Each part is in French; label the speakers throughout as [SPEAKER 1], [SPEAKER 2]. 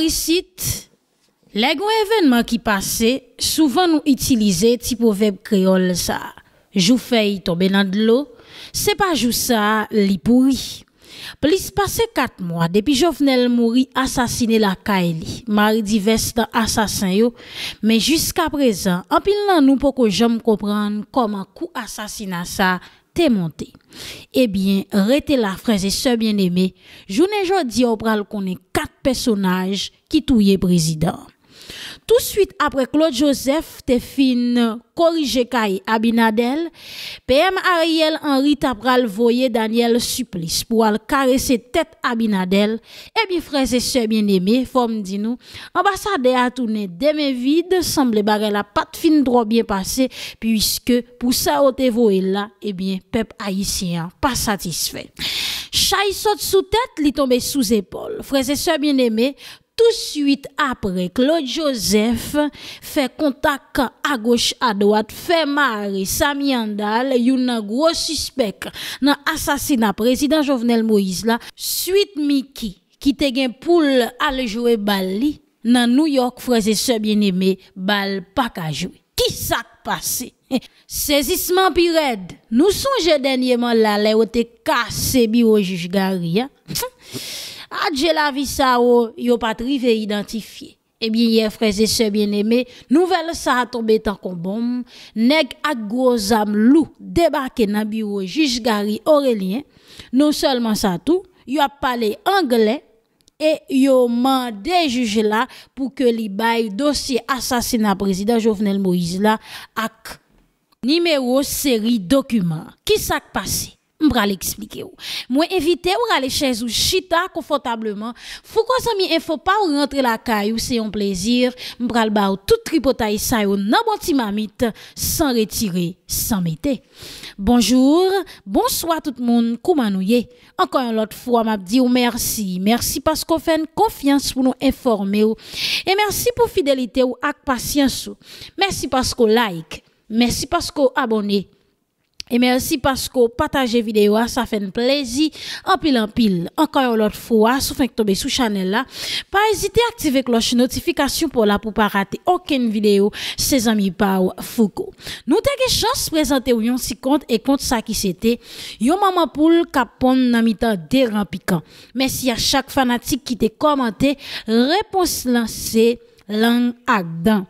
[SPEAKER 1] ici, les grands événements qui passaient, souvent nous utilisons petit proverbe créole ça. Jou tomber dans de l'eau, c'est pas juste ça li pourri. Plus passé quatre mois depuis Jovenel Mouri assassiné la Kaili, mari divers dans mais jusqu'à présent, en pile nous pour que j'aime comprendre comment coup assassinat ça eh bien, arrêtez la frères et sœurs bien-aimés, dit au bras qu'on est quatre personnages qui touye président tout suite après Claude Joseph te fin corrigé Kai Abinadel, PM Ariel Henry tapral voyer Daniel Supplice pour al caresser tête Abinadel. Eh bien frères et sœurs bien-aimés, forme dit nous, ambassadeur a tourné demain vide, semble barrer la patte fine droit bien passé puisque pour ça au te là, eh bien peuple haïtien pas satisfait. Chay saute sous tête, li tombe sous épaule. Frères et sœurs bien-aimés, tout de suite après, Claude Joseph fait contact à gauche, à droite, fait marrer Sami Andal, un gros suspect dans assassinat président Jovenel Moïse là, suite Mickey qui te gen poule aller jouer Bali dans New York, frères et sœurs bien-aimés, balle pas qu'à jouer. Qui s'est passé? Saisissement pire, Nous songe dernièrement là, les t'es cassé bio juge Gary. Hein? adje la vie sa ou, yo patrive Eh bien, hier, frères et sœurs bien-aimés, nouvelle ça a tombé tant qu'on bombe. Nèg ak gros âme débarqué dans bureau juge Gary Aurélien. Non seulement ça tout, yo a parlé anglais et yo mandé juge là pour que li baille dossier assassinat président Jovenel Moïse là ak numéro série document. Qui s'est passé? m pral expliquer ou. Moi invité ou aller chez ou chita confortablement. Fou quoi ça pas ou rentrer la caille ou c'est un plaisir. M pral ou tout tripotay sa ou nan bon timamite sans retirer, sans mettre. Bonjour, bonsoir tout le monde, comment nous Encore une autre fois m'a dit ou merci. Merci parce qu'on fait confiance pour nous informer ou. Et merci pour fidélité ou ak patience ou. Merci parce qu'on like. Merci parce qu'on abonné. Et merci parce que partager vidéo, ça fait un plaisir. En pile, en pile. Encore une fois, si vous tomber sous channel là, pas hésiter à activer cloche notification pour la pour pas rater aucune vidéo. Ses amis Pau Foucault. Nous t'avons chance présenter un si compte et compte ça qui c'était. Yo maman poule capon dans mitan temps Merci à chaque fanatique qui t'a commenté. Réponse lancée, langue à dents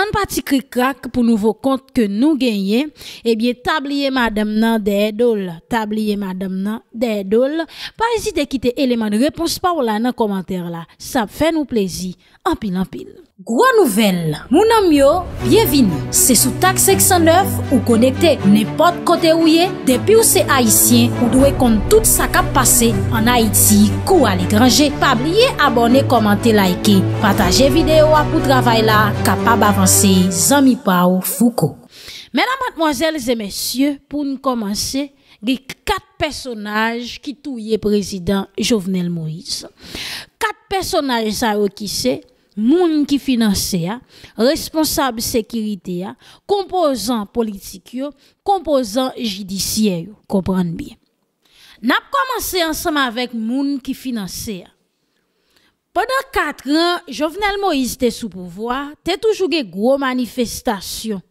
[SPEAKER 1] un petit cric-crac pour nouveau compte que nous gagnons, eh bien, tablier madame nan des dollars. Tablier madame nan des dollars. Pas hésiter à quitter l'élément de réponse par là dans commentaire là. Ça fait nous plaisir. Anpil, anpil. Gwa nouvel, mounan myo, byevine. Se sou tak 609 ou konekte nepot kote ouye, depi ou se Haitien ou dwe kont tout sa kap pase, an Haiti, kou al ekranje. Pabliye abone, komante, laike, pataje videyo apou travay la, kapab avanse, zami pa ou fuko. Mèna matmwazèl zè mèsyè, pou nou komanse, Les quatre personnages qui touillent président Jovenel Moïse. Quatre personnages, ça, qui c'est moun qui finance responsable sécurité composant politique composant judiciaire Comprenez bien n'a commencé ensemble avec moun qui finance pendant quatre ans Jovenel Moïse était sous pouvoir était toujours des gros manifestations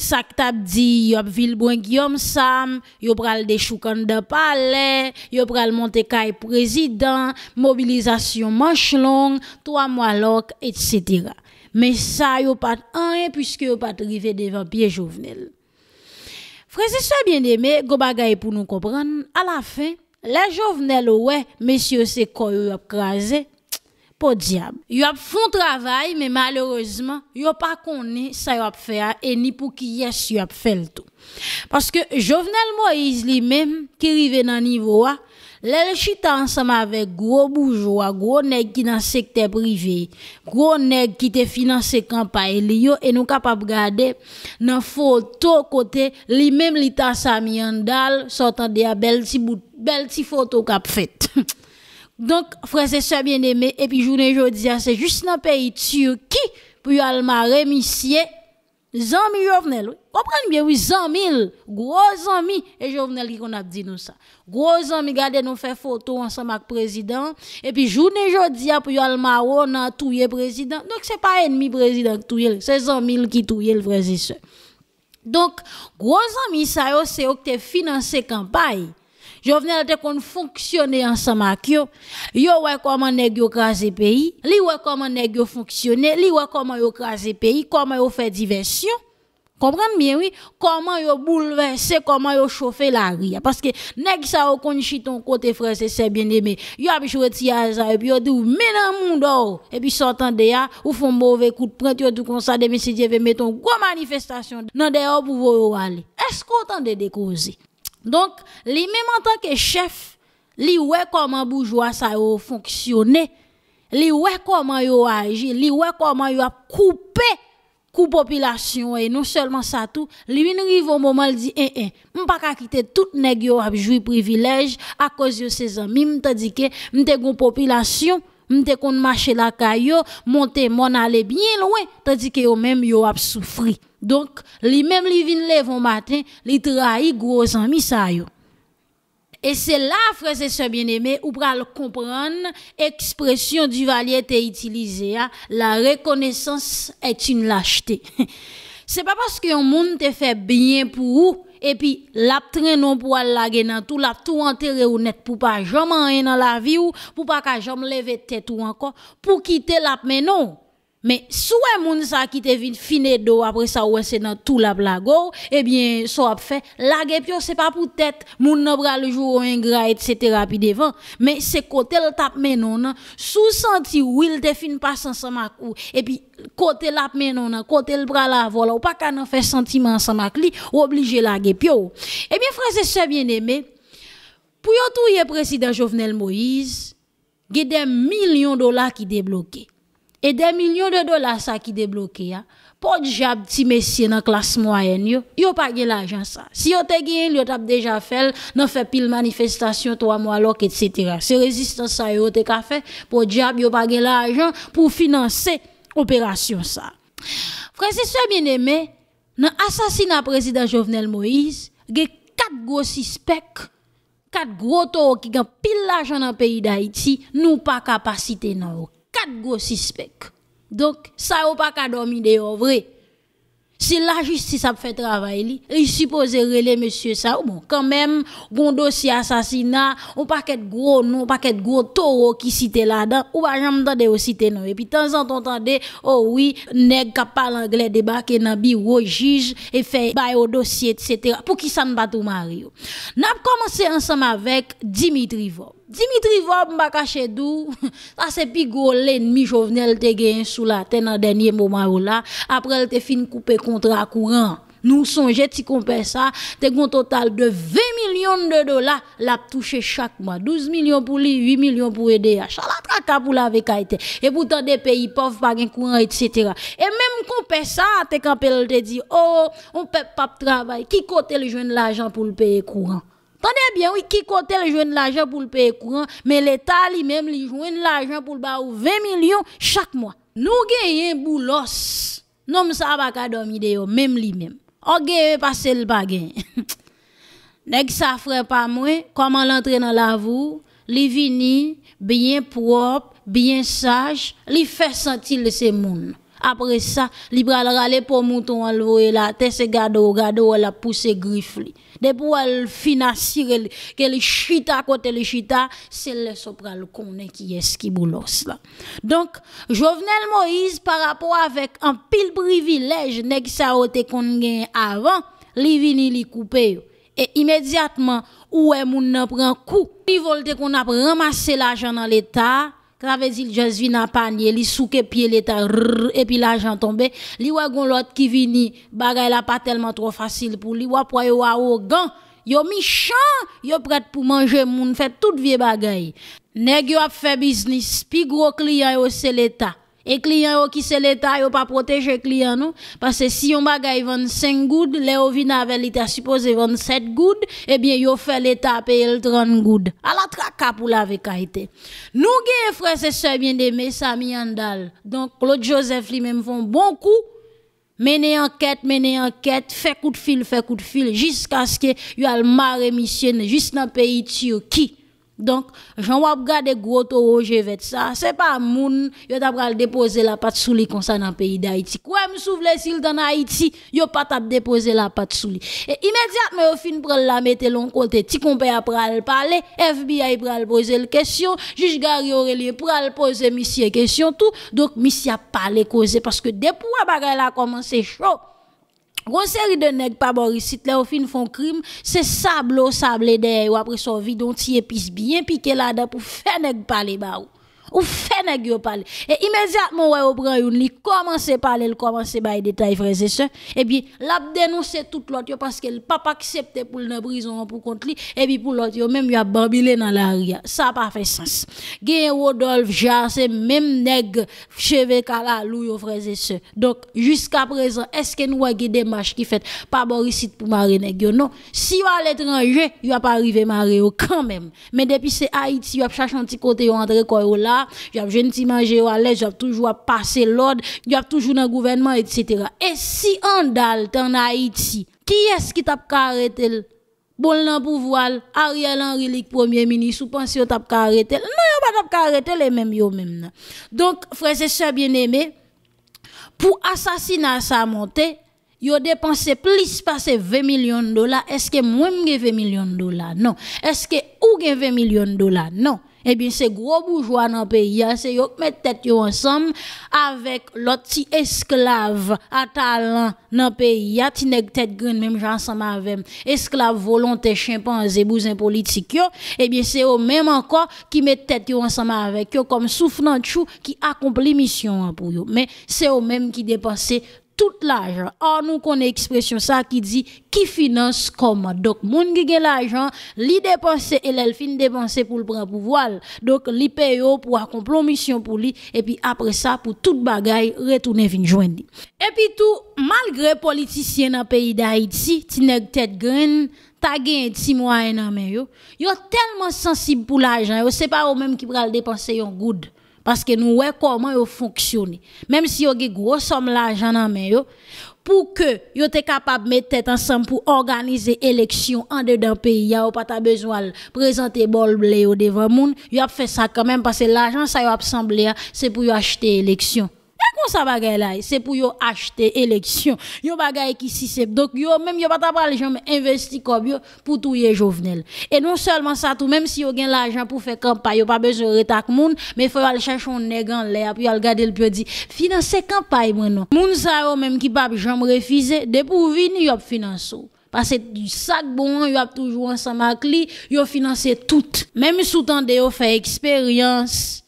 [SPEAKER 1] ça que t'as dit, yop bon Guillaume Sam, yo pral des choukan de palais, yo pral kay président, mobilisation manche longue, trois mois loc, etc. Mais ça, a pas un, puisque yo pas arrivé devant pied Jovenel. Frères et bien aimé, go bagay pour nous comprendre, à la fin, les Jovenel, ouais, messieurs, c'est quoi yo crasé, po diable. Yo a font travail mais malheureusement, yo pas connu ça yo a fait hein, et ni pour qui est a fait le tout. Parce que Jovenel Moïse lui-même qui arrivait dans niveau a hein, il chita ensemble gros gros bourgeois, gros neg dans secteur secteur privé, gros neg qui te finanse campagne li yo, et nous capable garder dans photo côté li même li ta sa mi sortant de a bel ti, bout, bel ti photo kap faite Donc, frères et sœurs bien-aimés, et puis journée aujourd'hui, c'est juste dans le pays Turquie pour y aller monsieur. Zami Jovenel, comprenez bien, oui, Zami, gros amis et Jovenel qui qu'on a dit nous ça. Gros amis, regardez nous faire photo ensemble avec le président, et puis journée aujourd'hui, pour y aller maro, on a président. Donc, c'est pas ennemi président qui touille, c'est Zami qui touille le frères et sœurs. Donc, gros amis, ça, c'est eux qui financé campagne. Je Jovenel te qu'on fonctionner ensemble avec yo. Yo ouais comment nèg yo le pays, li ouais comment nèg yo fonctionner, li ouais comment yo les pays, comment yo fait diversion. Comprenez bien oui, comment yo bouleverser, comment yo chauffer la rue parce que nèg ça au kon chiton côté frère c'est bien-aimé. Yo a joué tiaza et puis yo dit mais nan monde et puis sortant a ou font mauvais coup de pointe yo tout comme ça demain si Dieu veut mettre une grosse manifestation dans dehors pour vous aller. Est-ce qu'on entend de causer donc, lui-même en tant que chef, lui ouais comment bourgeois ça a fonctionné, lui ouais comment yo agi, lui ouais comment yo a coupé coup population et non seulement ça tout, lui arrive au moment il dit eh eh, vais quitter tout nèg yo a joui privilège à cause de ses amis, tandis que m'te population m'te kon marcher la caillou, monter mon aller bien loin, tandis que yo même yo a souffri. Donc, lui-même, lui vient lever matin, les trahit gros amis ça yo. Et c'est là, frères et sœurs bien-aimés, où pral comprendre expression du valier était utilisée, hein. la reconnaissance est une lâcheté. c'est pas parce que un monde te fait bien pour vous, et puis la non pour aller dans tout la tout enterré ou net pour pas jamais rien dans la vie ou pour pas jamais lever tête ou encore pour quitter la mais non mais soit moun sa qui te vin fine après ça ou c'est dans tout la blago, eh bien, so fait, la gepio c'est pas pour tête, moun nan bra le jour ingrat, etc. puis devant. Mais c'est côté le tap menon, sous senti ou il te fin pas ensemble ak ou, et puis, côté la menon, côté le bras la voilà, ou pas qu'à nan fait sentiment ensemble ak li, ou obligé la Eh bien, frères et sœurs bien aimé, pour yon le président Jovenel Moïse, il y des millions de dollars qui débloqués et des millions de dollars ça qui débloqué débloqués, hein. Pour diable petit messieurs dans la classe moyenne yo, yo pas gagné l'argent ça. Si yo te gagné, yo t'a déjà fait, non fait pile manifestation trois mois alors etc. C'est résistance ça yo te ka fait pour diable yo pas gagné l'argent pour financer l'opération. ça. Frère c'est bien-aimé, dans assassinat président Jovenel Moïse, gè quatre gros suspects quatre gros taux qui ont pile l'argent dans le pays d'Haïti, nous pas capacité dans quatre gros suspects. Donc, ça n'a pas qu'à dormir dehors, vrai. Si la justice a fait travail, il suppose relais monsieur ça. Bon, quand même, bon dossier assassinat, ou paquet de gros non, paquet de gros taureaux qui cité là-dedans, ou pas jamais entendre aussi cité non. Et puis, de temps en temps, entendez, oh oui, nègre qui parle anglais débarque dans bureau, juge, et fait bail au dossier, etc. Pour qui ça ne bat tout Mario? N'a commencé ensemble avec Dimitri Vob. Dimitri Vob m'a caché d'où ça c'est gros l'ennemi Jovenel te gagné sous la tête dans dernier moment là après elle te fin couper contrat courant nous songeons si qu'on ça te un total de 20 millions de dollars l'a touché chaque mois 12 millions pour lui 8 millions pour aider à ah, pour la été, et pourtant des pays pauvres pas un courant etc et même qu'on paie ça te quand te dit oh on peut pas travailler qui côté le jeune l'argent pour le payer courant Tenez bien, oui, qui côté le de l'argent pour le payer courant, mais l'État lui-même lui joint l'argent pour le barreau 20 millions chaque mois. Nous gagnons boulos. Non, ça va pas dormir de même lui-même. On oh, gagne parce le bagage. que ça ferait pas moins comment l'entrer dans la les li bien propre, bien sage, li fait sentir ces monde. Après ça, li pral rale pour mouton enlever la tête se gado gado la pousser griffe li. Depuis elle finir qu'elle, chita côté le chita, c'est le sopral connaît qui est qui boulos là. Donc Jovenel Moïse par rapport avec un pile privilège nèg sa été kon gen avant, li vini li couper et immédiatement où est moun nan prend coup. Li volte qu'on a ramassé l'argent dans l'état avais-je Jésus n'a panier, li souke pied l'état et puis l'argent tombé, li wè gon l'autre qui vini, bagay la pas tellement trop facile pour li, wè pour arrogant, yo méchant, yo prêt pour manger moun, fait toute vie bagay. Nèg yo a fait business, pi gros client yo c'est l'état et client qui c'est l'État, yo pas protéger client nous. Parce que si on bagaille 25 gouttes, les vin avec l'État supposé 27 gouttes, eh bien, yo fait l'État payer 30 gouttes. À la traka pour la vécaïté. Nous, gagne frères et sœurs bien aimés, Sami Andal. Donc, Claude Joseph lui-même font bon coup. Mener enquête, mener enquête, fait coup de fil, fait coup de fil, jusqu'à ce que yon, a maré juste dans le pays Turquie. Donc, j'en wap gade gros taureau vais ça, c'est pas moun yo t'a pral déposer la patte sous lui comme ça dans pays d'Haïti. Quoi me souvle s'il dans Haïti, yo pas déposer la patte sous lui. Et immédiatement au fin pral la mettre l'on côté, ti a pral parler, FBI pral poser le question, juge Gary Aurélien pral poser monsieur question tout. Donc monsieur parlé causer parce que depuis bagay a commencé chaud. Gros série de nègres pas borisit là au fin font crime, c'est sable sable derrière après vie dont ti épice bien piqué là-dedans pour faire nèg parler baou ou fait nèg yo parler et immédiatement ouais au prend une li commence parler il commence bail détail frères et sœurs et puis l'a dénoncer tout l'autre parce qu'elle pas accepté pour dans prison pour contre li, et puis pour l'autre même il a bambilé dans la ria ça pas fait sens gagne Rodolphe Jar c'est même nèg cheveux kala lou frères et sœurs donc jusqu'à présent est-ce que nous avons des démarches qui fait pas Borisite pour marier nèg non si vous à l'étranger il va pas arrivé marier quand même mais depuis c'est Haïti il a cherché un petit côté entre quoi là j'ai besoin manger à l'aise, j'ai toujours passer l'ordre, j'ai toujours dans le gouvernement, etc. Et si on en Haïti, qui est-ce qui t'a arrêté Bon nan pouvoir, Ariel Henry, le premier ministre, ou pensez t'a arrêté Non, pas t'a arrêté les mêmes même. Donc, frères et sœurs bien-aimés, pour assassinat ça monter, yo dépensé plus de 20 millions de dollars. Est-ce que moi avez 20 millions de dollars? Non. Est-ce que ou avez 20 millions de dollars? Non. Eh bien, c'est gros bourgeois dans le pays, hein, c'est eux qui mettent tête ensemble avec l'autre petit esclave à talent dans le pays, qui hein, nèg tête green même gens ensemble avec esclave volonté chimpanzé bousin politique Eh bien, c'est eux même encore qui mettent tête ensemble avec eux comme soufflant chou qui accomplit mission hein, pour eux. Mais c'est eux même qui dépensent tout l'argent. Or, nous connaissons l'expression ça qui dit qui finance comment. Donc, mon qui l'argent, li dépense et l'el fin dépense pour le prendre pouvoir. Donc, li paye pour accomplir mission pour lui et puis après ça, pour toute bagaille, retourner fin joindre. Et puis tout, malgré politiciens dans le pays d'Haïti, ti nèg tête ta tellement sensible pour l'argent, yo c'est pas eux même qui le dépenser yon good parce que nous voyons comment ils fonctionnent. Même si vous avez gros somme l'argent main, pour que ils soient capables de mettre ensemble pour organiser l'élection en dedans pays, ils n'ont pas besoin de présenter bol blé devant le monde. Ils ont fait ça quand même parce que l'argent, ça a semblé, c'est pour acheter l'élection kon sa bagay la, c'est pour yo achete élection yo bagay ki sisep, dok yo même yo t'a pas jamais investi pour yo pou touye jovenel. Et non seulement ça, tout même si yo gen l'argent pou faire campagne yo pa bezon retak moun, Mais fè al chachon negan lè, l'air puis gade regarder le finanse dit e mwen campagne Moun sa yo qui ki pap refuser de pour venir yo financer Parce que du sac bon, yon a toujours ensemble avec lui, il financé tout. Même sous temps de fait expérience,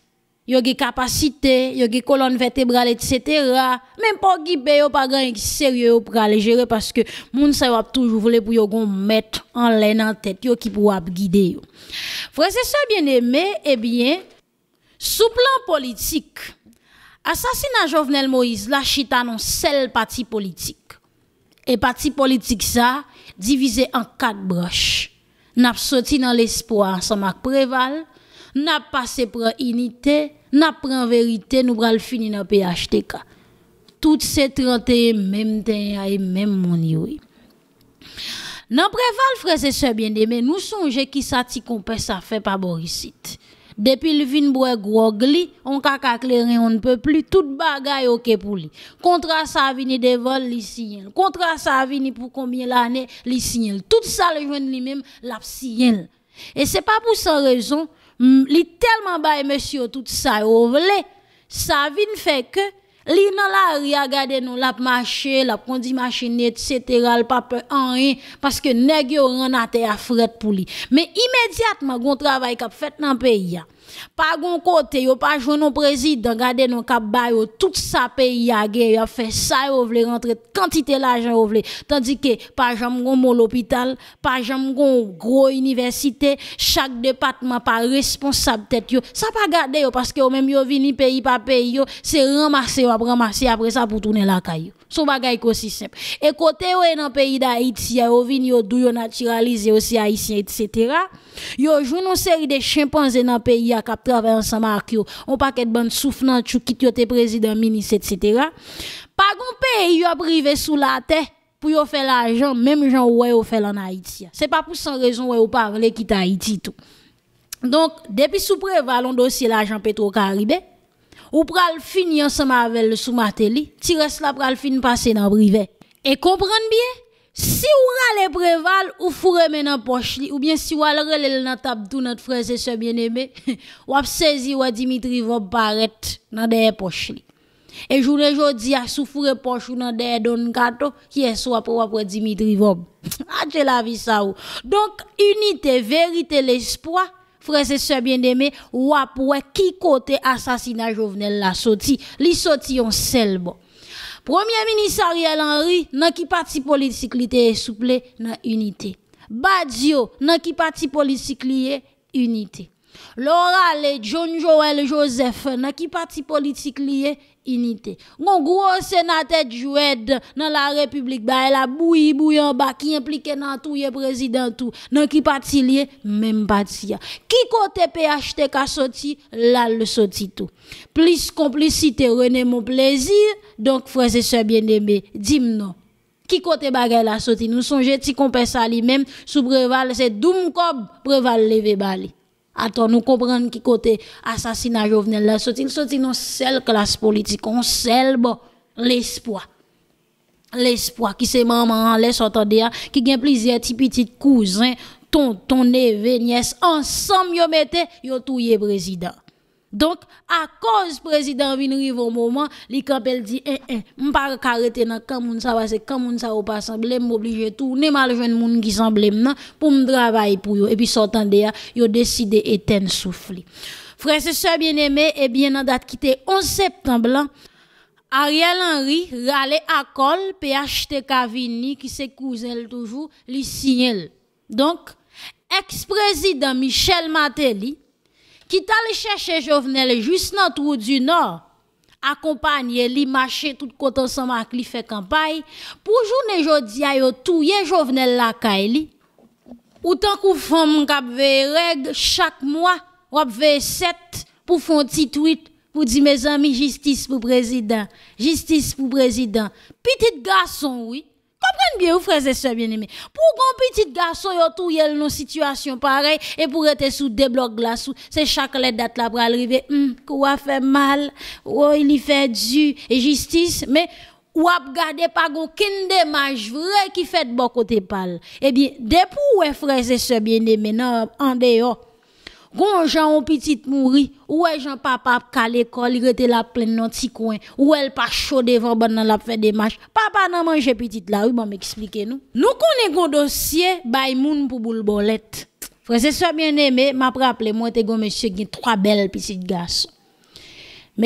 [SPEAKER 1] a des capacités, a des colonnes vertébrales, etc. Même pas guibé, yo pas grand sérieux pour aller gérer parce que moun sa yo toujours vouloir pour yo mettre en laine en tête yo qui pour guider yo. Frère, ça bien aimé, eh bien, sous plan politique, assassinat Jovenel Moïse, la chita non seul parti politique. Et parti politique ça, divisé en quatre broches. N'a sorti dans l'espoir ensemble avec Préval, n'a passé pour unité, n'a pris vérité, nous pral fini dans PHTK. Toutes ces 31 même temps et même mon Nan et frère, bien aimé nous sonje qui sa ti s'attique sa fait pa borisit. Depi le vin bwe grog li, on kaka kleren on peut plus, tout bagay ok pou li. Contre sa vini vol, li siyen, contrat, sa vini pour combien l'année, li siyen. Tout ça, le jeune li même la Et Et se pas pour sa raison. Li telman baye mèsyo tout sa ouvelè, sa vin fè ke li nan la ria gade nou lap mache, lap kondi mache net, et cetera, l pape anè, paske negyo ranate a fred pou li. Me imèdiatman goun travay kap fèt nan peyi ya. Pas gon côté, yo pas joué non président, gardez non cap yo tout sa pays a gay, a fait ça yo vle rentrer quantité l'argent yo vle. Tandis que pas jamais gon mon l'hôpital, pas jamais gon gros université, chaque département pas responsable tête yo. Ça pas gardé yo parce que yo même yo vini pays par pays yo, c'est ramasser ramasser après ça pour tourner la caille. Son bagay aussi simple. Et côté yo dans pays d'Haïti, yo vini yo dou yo naturaliser aussi haïtien etc. Yo joue une série de chimpanzés dans pays qui cap travaille ensemble avec yo. On paquet de bonne qui tu quittes tes président, ministre, etc. Pas gon pays a privé sous la terre pour faire l'argent, même gens ouais yo fait en Haïti. C'est pas pour sans raison ouais ou parler qui Haïti tout. Donc, depuis sous prévalon dossier l'argent Petro-Caribé, ou pral fini ensemble avec le sous-martelli, tu restes là pral fin passer dans privé. Et comprendre bien, si ou rale préval ou foure men nan poche, ou bien si allez relel nan tab tou notre et se bien ou vous sezi ou Dimitri Vob paret nan derrière poche. li. et vous jodi a sou vous poch ou nan deye don gato, qui est wap pour Dimitri Vob. Ache ah, la vie, sa ou. Donc, unité, verite, l'espoir, et se bien aimé ou qui ki kote assassina jovenel la soti. Li soti yon seul Premier ministre Ariel Henry, nan qui parti politique li souple n'a unité. Badio, nan qui parti politique li unité. Laura le John Joel Joseph, nan qui parti politique li unité. Mon gros sénateur Joued dans la République, bah, la bouille bouillant bas qui impliqué dans tout le président tout, dans qui parti lié, même parti. Qui côté PHTK sorti, là le sorti tout. Plus complicité, René mon plaisir, donc frères et sœurs bien aimé. dis-moi non. Qui côté bagay la sorti, nous songeons, si qu'on ça lui-même, sous Breval, c'est Doumkob, Breval levé bali. Attends, nous comprenons qui côté assassinat Jovenel là. sotin, sotin non seule classe politique, on seul bon, l'espoir. L'espoir qui se maman, laisse entendre, hein, qui gagne plusieurs petits cousin, cousins, ton neveu, nièce, ensemble, yo mettez, yo touye président. Donc, à cause président vin au moment, li campel dit, eh, eh, pas arrêter dans quand moun ça va c'est quand ça ou pas semblé, m'oblige tourner mal jeune moun qui semblé nan pour travailler pour eux Et puis, sortant de ya, yo décide éteindre souffle. Frères et sœurs bien-aimés, eh bien, en date qui 11 septembre, Ariel Henry rale à col PHTK Vini qui se cousin toujours, li signel. Donc, ex-président Michel Matéli, qui t'allait chercher Jovenel juste dans trou du nord accompagner li marcher tout côté ensemble avec li fait campagne pour journée jodi a tout touyer Jovenel la ou tant que femme k'ap chaque mois ou avez 7 pour faire un petit tweet pour dire mes amis justice pour président justice pour président petit garçon oui Comprenez bien, vous frères et sœurs bien-aimés. Pour un petit garçon, yo tout yel non situation pareille et pour être sous des blocs glace, c'est chaque lettre date là pour arriver, hum, quoi fait mal, ou il y fait du, et justice, mais, ou ap gade pas gon kin démarche vrai qui fait de bon côté pal. Eh bien, depuis, frères et sœurs bien-aimés, en dehors, Gon Jean ou petite mouri, ouais Jean papa à l'école, il était la pleine dans petit coin. Ou elle pas chaud devant bon la fait des matchs. Papa n'a mangé petit la oui, bon m'expliquer nous. Nou connaît gon dossier bay moun pou boule bolette. Frère c'est sœurs bien aimé. m'a rappelé moi te gon monsieur qui trois belles petites garçons.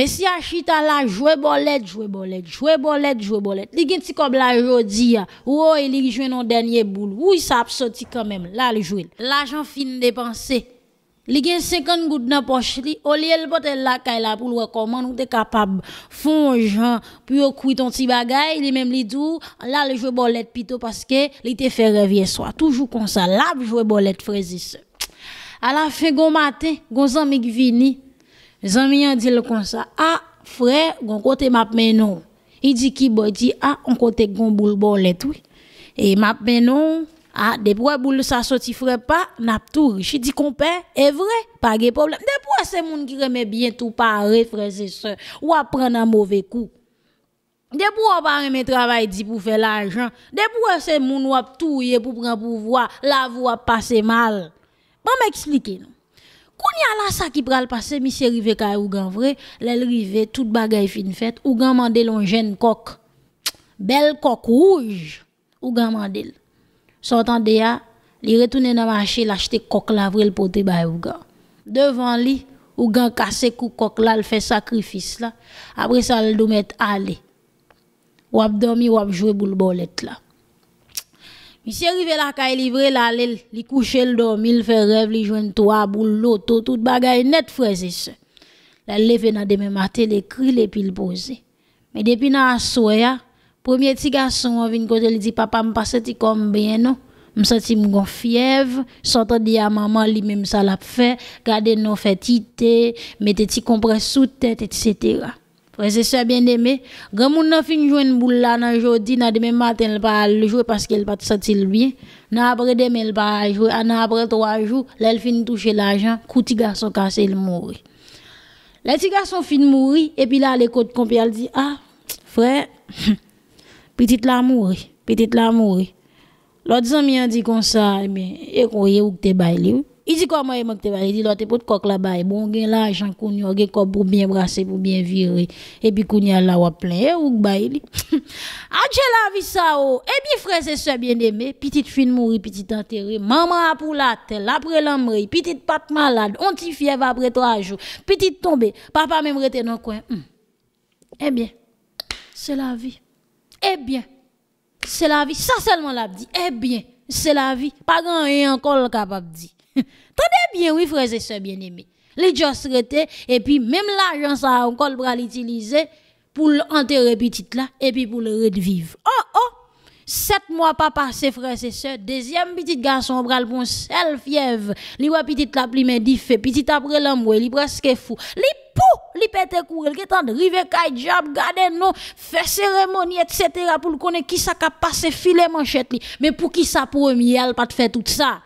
[SPEAKER 1] si Achita la joue bolette, joue bolette, joue bolette, joué bolette. Li gen ti comme la jodi ya. Ou il e li joué non dernier boule. Oui, ça a sorti quand même. Là, le joué. L'argent fin dépensé. Li gen 50 goud nan poche li, ou li el pote la kay la pou lwe koman te kapab fon pou yo kwi ton ti bagay, li menm li dou, la le jwe bolet pito paske li te fe revye swa. Toujou konsa, la pou jwe bolet frezise. A la fe gon matin, gon zami vini, yon di le konsa, a frère, gon kote map menon. I di ki bo, di a, on kote gon boul bolet Oui. E map menon, ah, des fois boule ça sorti frère pas, n'a tout riche. dit compère, est vrai, pas de problème. fois c'est moun qui remet bien tout pareil frère et sœurs ou apprendre un mauvais coup. Depuis on pas remet travail dit pour faire l'argent. fois c'est moun ou tout pour prendre pouvoir, la voix passer mal. Bon m'expliquer nous. y a la sa ki pral passe mi se rive kay ou gan vrai, lel rive, tout bagay fin fèt, ou gan mandel on jeune coq, belle coq rouge, ou gan mandel sortant de li il retourne dans le marché, l'acheter coq là pour le ou Devant lui, ou gars cassé cou coq là, il fait sacrifice là. Après ça, il doit mettre aller. Ou abdomi ou jouer boule bolette là. Monsieur arrivé là, kay livre livré là, il couche, il dormi, il fait rêve, il joine trois boules, loto, tout bagaille net, frère et sœurs. Il levé dans demain matin, il crie, il pile posé. Mais depuis dans soya. Premier petit garçon, on vient côté, il dit, papa, me passe senti comme bien, non? me senti gon fièvre, sortant dit à maman, lui-même, ça l'a fait, garder nos tité mettez petit compresseur sous tête, etc. Frères et sœurs bien-aimés, grand moun nan fin joindre boule là nan jodi, nan demain matin elle pas le jouer parce qu'elle pas senti le bien. Nan après demain elle pas jouer, ah, nan après trois jours, elle fin toucher l'argent, couti garçon cassé il mourir. Les petit garçon fin mourir et puis là les côtes compé elle dit ah frère Petit la mouri, petit la mouri. L'autre ami a dit comme ça, mais eh bien, eh, qu'on y où t'es baillé. Il dit comment il manque te il dit l'autre pot coq là bas, eh bon gain l'argent qu'on y a gain pour bien brasser pour bien virer et puis qu'on y a là ou plein et où baillé. la vie ça oh, et bien frère, et sœurs bien-aimés, petite fille mourir, petite enterrée, maman a pour la tête, après l'amri, petite patte malade, on fièvre après trois jours, petite tombée, papa même rester dans coin. Hmm. Eh bien, c'est la vie eh bien, c'est la vie. Ça seulement l'a dit, eh bien, c'est la vie. Pas grand rien encore le capable dit. Tenez bien, oui, frère, et sœurs bien-aimés. Les just et puis même l'argent, ça encore le bras l'utiliser pour l'enterrer petite là, et puis pour le revivre. Oh, oh! Sept mois pas passé, frères et sœurs. Deuxième petit garçon, le bon sel fièvre. Li petit, petite la pli me dit fait petit après l'amour, li presque fou pou li pète qui ki de rive job, garder gade non, fè cérémonie, etc. pour le connaître qui ça passé filet manchette li. Mais pour qui ça premier, elle pas de faire tout ça.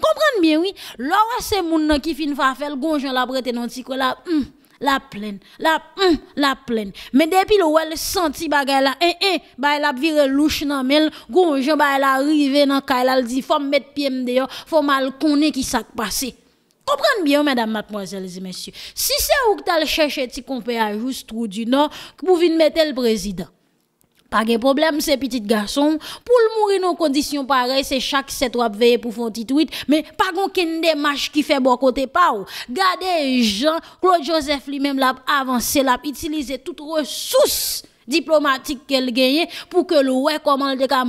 [SPEAKER 1] Comprenez bien, oui. Lorsque c'est moun qui fin va faire le gonjon la prête non ti la, hmm, la pleine, la, mm, la pleine. Mais depuis le elle senti bagay la, hein, eh, hein, bah elle a viré louche nan mel, gonjon bah elle arrivé nan kay la, elle dit, faut mettre pied m'dehors, faut mal connaître qui ça passé. Comprenez bien, mesdames, mademoiselles et messieurs. Si c'est où que le cherché petit compère à juste trou du nord, pour venir mettre le président. Pas de problème, ces petit garçons. Pour le mourir dans conditions pareilles, c'est chaque 7 ou veiller pour faire un petit tweet. Mais pas qu'une démarche qui fait bon côté pas. Gardez Jean, Claude Joseph lui-même l'a avancé, l'a utilisé toutes ressources diplomatique qu'elle gagne pour que le ouais comment le cas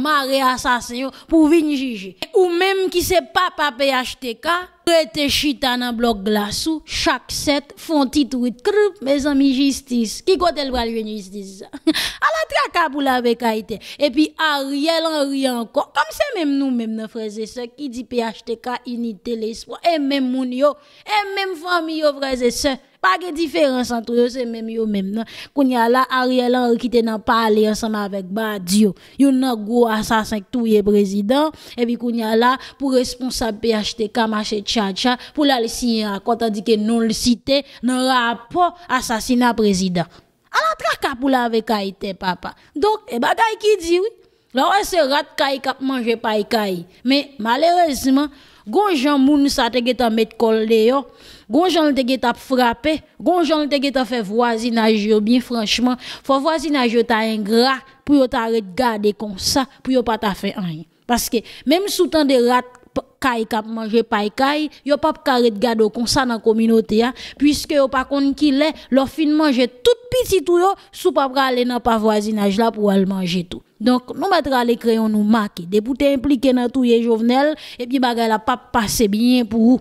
[SPEAKER 1] assassin pour venir juger ou même qui se papa PHTK prête chita dans bloc glaçou chaque set, font titre crup mes amis justice qui côté le bral justice à la traka pour la Haïti et puis Ariel Henry encore comme c'est même nous même nos frères et sœurs qui dit PHTK unité l'espoir et même mounio, et même famille yo frères et sœurs pas de différence entre eux, c'est même eux même. Quand y a là, Ariel Henry qui était dans parler ensemble avec Badio, yon un gros assassin qui est président, et puis quand y a là, pour responsable PHTK, marché Tchatcha, pour la signer quand on dit que non le cité, dans rapport assassinat président. Alors, traka pour la avec Haïti, papa. Donc, et eh, bagaille qui dit oui. Là, c'est rat kap manger pa paille Mais malheureusement, gonjan moun sa te geta met kol yo, gonjan te geta frappé, gonjan te geta fait voisinage yo bien franchement, faut voisinage yo ta ingrat pou yo t'arrête garder comme ça, pou yo pas ta fait rien. Parce que même sous tant de rat kay kap manger pay kay yo pas carré de gado comme ça dans communauté puisque yo pas konn qui l'est leur fin manger tout petit tout yo sou pas aller dans pas voisinage là pour aller manger tout donc nous mettre les crayon nous marquer des impliqués dans tout jovenel et puis baga la pas passer bien pour vous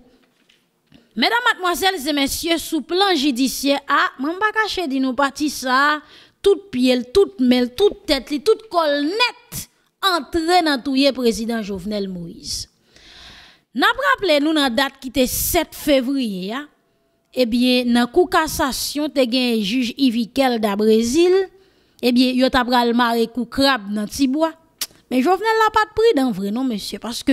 [SPEAKER 1] Mesdames, mademoiselles et messieurs, sous plan judiciaire, ah, m'en pas caché di nous parti ça, tout piel, tout mêle, tout tête, tout colle net, entre dans tout président Jovenel Moïse. N'a rappelé nous la date qui était 7 février, hein. eh bien, dans la cassation, te un juge Ivikel da Brésil, eh bien, yo t'a pral maré coup crabe dans bois. Mais Jovenel n'a pas de prix dans vrai, non, monsieur. Parce que,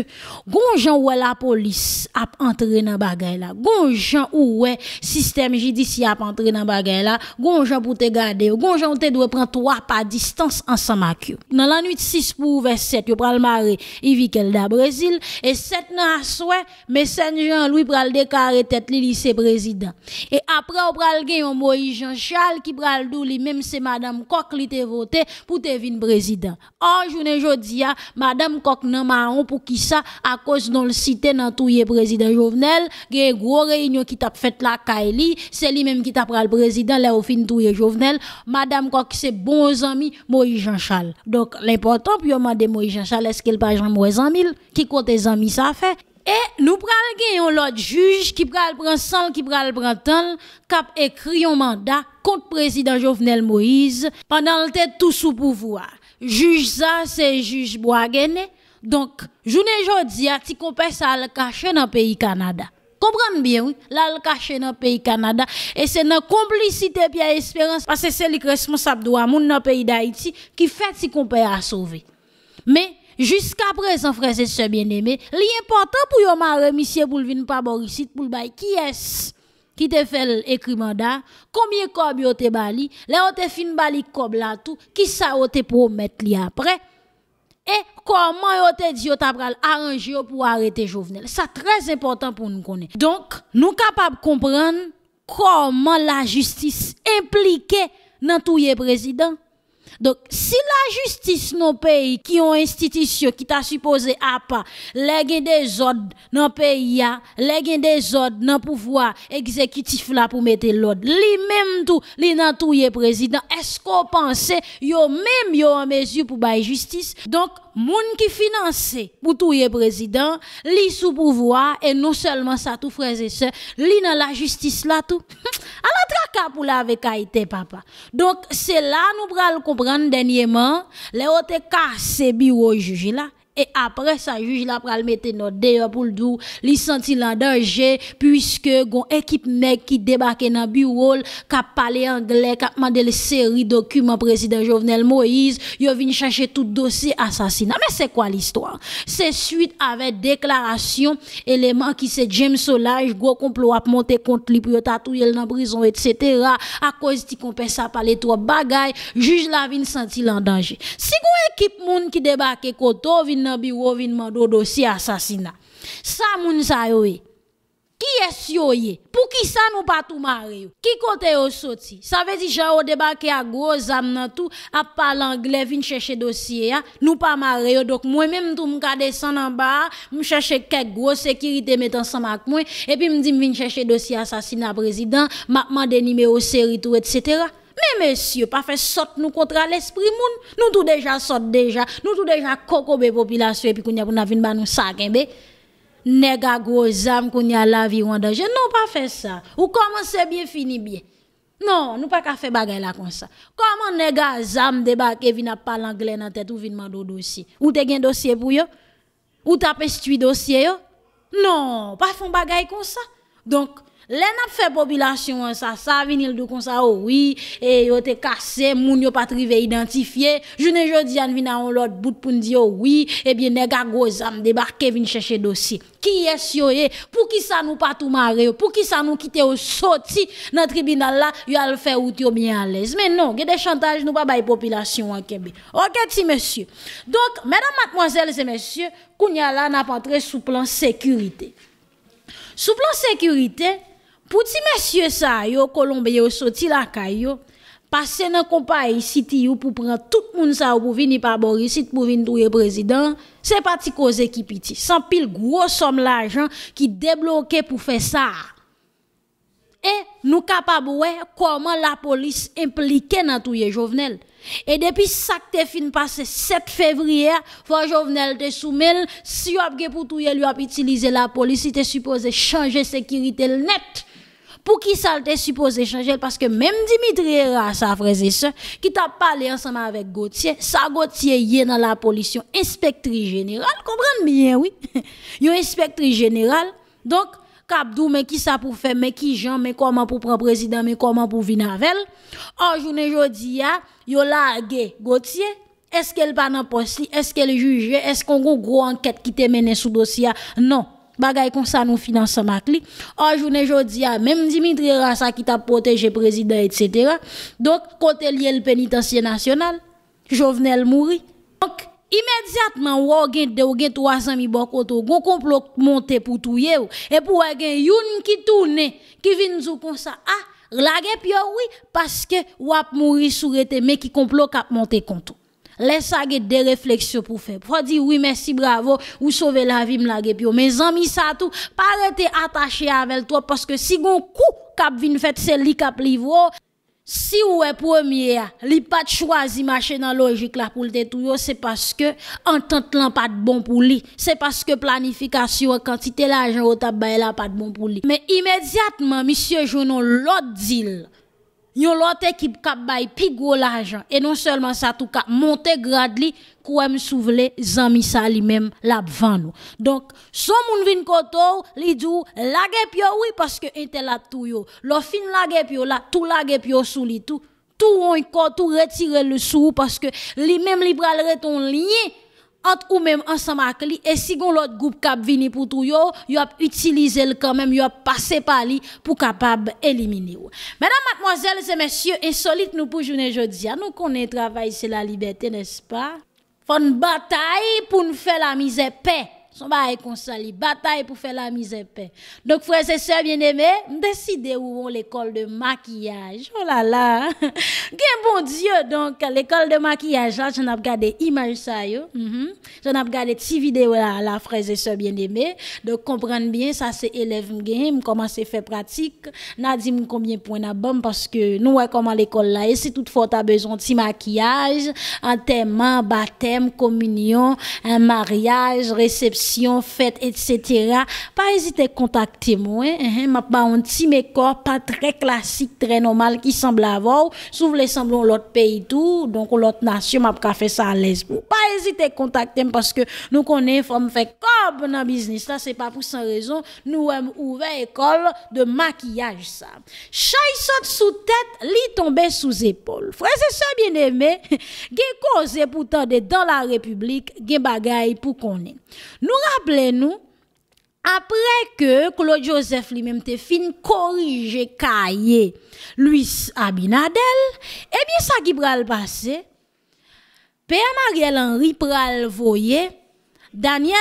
[SPEAKER 1] gonjan ou la police a entré dans bagay là. Gonjan ou ouais, système judiciaire a entré dans bagay là. Gonjan pour te garder. Gonjan ou te doit prendre trois pas distance ensemble avec Dans la nuit 6 pour vers 7, yo pral maré, Yvikel kelda Brésil. Et 7 nan à souhait, mais Saint-Jean-Louis pral déclaré tête li lycée président. Et après, on pral gen yon Moïse Jean-Charles qui pral dou li, même c'est madame Koch li te voté pour te vin président. En journée Dia, madame Kok nan maon pour qui ça à cause dans le cité nan touye président Jovenel une gros réunion qui t'a fait la Kaili c'est lui même qui t'a pral président là au fin touye Jovenel madame Kok c'est bon amis Moïse Jean Charles donc l'important puis on de Moïse Jean Charles est-ce qu'il pas Jean Moïse mille, qui côté amis ça fait et nous pral gagner l'autre juge qui pral le sang, qui pral le temps, cap écrit un mandat contre président Jovenel Moïse pendant le tout sous pouvoir juge ça, c'est juge Boagene. Donc, je ne dis ti qu'on ça le caché dans le pays Canada. Comprenez bien, oui. Là, le dans le pays Canada. Et c'est dans complicité la Espérance, parce que c'est le responsable de moun dans le pays d'Haïti, qui fait si qu'on à sauver. Mais, Jusqu'à présent, frères et sœurs bien-aimés, l'important pour yon remiser monsieur, pour le vin pas pour le bail, qui est ce qui te fait l'écrit mandat, combien de yo te bali, là fin bali cob là tout, qui ça on pour mettre li après et comment yo te dit e, yo pour arrêter Jovenel. Ça très important pour nous connaître. Donc, nous capables de comprendre comment la justice impliquée dans tout le président donc, si la justice nos pays qui ont institution qui t'a supposé à pas, les des ordres dans pays, les des ordres dans pouvoir exécutif là pour mettre l'ordre, lui-même tout, lui tous tout président, est-ce qu'on pensait, yo même yo en mesure pour bailler justice? Donc, moun qui finance pour tout le président, li sous pouvoir, et non seulement ça, tout frères et sœurs, li dans la justice là tout. À la traka pour la avec Haïti, papa. Donc, c'est là nous pral comprendre dernièrement, les c'est bien bureau juge là et après ça juge la pral mettre notre de pour le dou li senti en danger puisque gon équipe mec qui débarque dans bureau a parlé anglais a demandé les série documents président Jovenel Moïse yo vinn chercher tout dossier assassinat mais c'est quoi l'histoire c'est suite avec déclaration élément qui c'est James Solage gros complot a monté contre lui pour tatouer dans prison etc. à cause ti qu'on ça parler trop bagaille juge la vinn senti en danger si gon équipe moun qui débarque koto vin dans bureau vin mande dossier assassinat. Sa moun sa Qui est yo ye? Pour qui ça nous pas tout mariés Qui côté yo sorti? Ça veut dire j'ai débarqué à gros âme nan tout à parler anglais vin chercher dossier ne Nous pas mari donc moi même tout me descend en bas, me chercher quelque gros sécurité met ensemble avec moi et puis me dit chercher chercher dossier assassinat président, m'a demandé numéro série tout etc. Mais monsieur, pas fait sorte nous contre l'esprit moun. Nous tout déjà sorte déjà. Nous tout déjà cocobe population et puis qu'on y a pour n'avin ba nous sakembe. Nega gros zam qu'on y a la vie en danger. Non, pas fait ça. Ou commencez bien, fini bien. Non, nous pas faire bagay là comme ça. Comment nega zam qui vin pas l'anglais dans tête ou vin mando dossier. Ou te gen dossier pour yo? Ou tape stui dossier yo? Non, pas font bagay comme ça. Donc, Lè fait fè ça sa, sa vinil dou kon sa ou, oh oui, e yo te kase, moun yo patrive identifiye, jounen jodi an vin an lot bout pou ndi yo, oh oui, bien nega gozam debarke vin chèche dossier Ki es yo ye, pou ki sa nou patou mare yo, pou ki sa nou kite yo soti nan tribunal la, yo al fè out yo bien alèz. mais non, ge de chantage nou pa bay population an kebe. Ok ti monsieur Donc, mèdam mademoiselle se mèsyè, koun ya la nap antre sou plan sekurite. Sou plan sekurite, pour ti monsieur ça, yo Colombien yo sorti la caillou passer dans compagnie city ou pour prendre tout le monde ça pour venir par Boris pour venir trouver président, c'est parti cause qui piti. Sans pile gros somme l'argent qui débloqué pour faire ça. Et nous capables ouais comment la police impliquée dans tout Jovenel. Et depuis ça que fin passé 7 février, faut Jovenel te soumel, si vous avez pour tout lui a utilisé la police, il était supposé changer sécurité net pour qui ça était supposé changer? Parce que même Dimitri sa frère et soeur, qui t'a parlé ensemble avec Gauthier, ça Gauthier est dans la police, inspectrice générale, comprenez bien, oui. une inspectrice générale. Donc, Kabdou, mais qui ça pour faire, mais qui Jean, mais comment pour prendre président, mais comment pour Vinavel. En journée il y a Gauthier. Est-ce qu'elle pas dans poste? Est-ce qu'elle jugée? Est-ce qu'on a une grosse enquête qui te mené sous dossier? Non bagay comme ça nous finance à lui. Or, journée jodi a même Dimitri Rassa qui t'a protégé président etc. Donc côté lié le pénitencier national, Jovenel Mouri. Donc immédiatement ou gen de ou gen 300 mi bon koto, gon complot monté pour touyer et pour gen youn qui tournait, qui vient nous comme ça. Ah, lage pio oui parce que ou ap mouri sous rete mais qui complot cap monter contre. Laisse à des réflexions pour faire. Pour dire oui, merci, bravo, ou sauver la vie, mla la Mes amis, ça tout, pas arrêter attaché avec toi, parce que si gon coup cap vin fait, c'est li cap livre. Si ou est premier, li pas choisi marcher dans logique là pour le c'est parce que entente là pas de bon pour lui. C'est parce que planification, quantité l'argent au tabac là pas de bon pour lui. Mais immédiatement, monsieur, Jonon l'autre deal. Yon qui bay pi gros l'argent et non seulement ça tout cas monter grade li kouem souvle zami sa li même la Donc son moun vin koto li dou la oui parce que intel tout yo. Lo fin la tout pio tout tout on tout retire le sou parce que li même li pral reton lien entre ou même ensemble avec lui et si l'autre groupe cap vini pour tout yo yo a utilisé le quand même yo a passé par lui pour capable éliminer mesdames mademoiselles et messieurs insolite nous pour journée aujourd'hui, nous connaît travail c'est la liberté n'est-ce pas Fon bataille pour nous faire la misère paix son bail comme les pour faire la en paix. Donc, frères et sœurs bien-aimés, décidez où on l'école de maquillage. Oh là là! gain bon Dieu! Donc, l'école de maquillage, là, j'en ai regardé image ça, yo. -hmm. J'en ai regardé petite vidéo là, là, frères et sœurs bien-aimés. Donc, comprendre bien, ça, c'est élève Comment c'est fait pratique. N'a dit combien de points bon parce que nous, ouais, comment l'école là, et si toutefois t'as besoin de maquillage, enterrement, baptême, communion, un mariage, réception, Faites, etc. Pas hésiter à contacter moi. Hein, hein. m'a pas un petit mécor pas très classique, très normal qui semble avoir. Si vous voulez l'autre pays tout, donc l'autre nation, m'a pas fait ça à l'aise. Pas hésiter à contacter parce que nous connaissons, faut me comme dans business. Là, c'est pas pour sans raison. Nous avons ouvert école de maquillage, ça. Chai saute sous tête, lit tombé sous épaule. Frère et bien aimé, gain cause pourtant dans la République, gain bagaille pour qu'on Nous Rappelez-nous, après que Claude Joseph lui même te fin corrigé de Luis Abinadel, eh bien, ça qui le passé, Père Mariel Henry pral voyé Daniel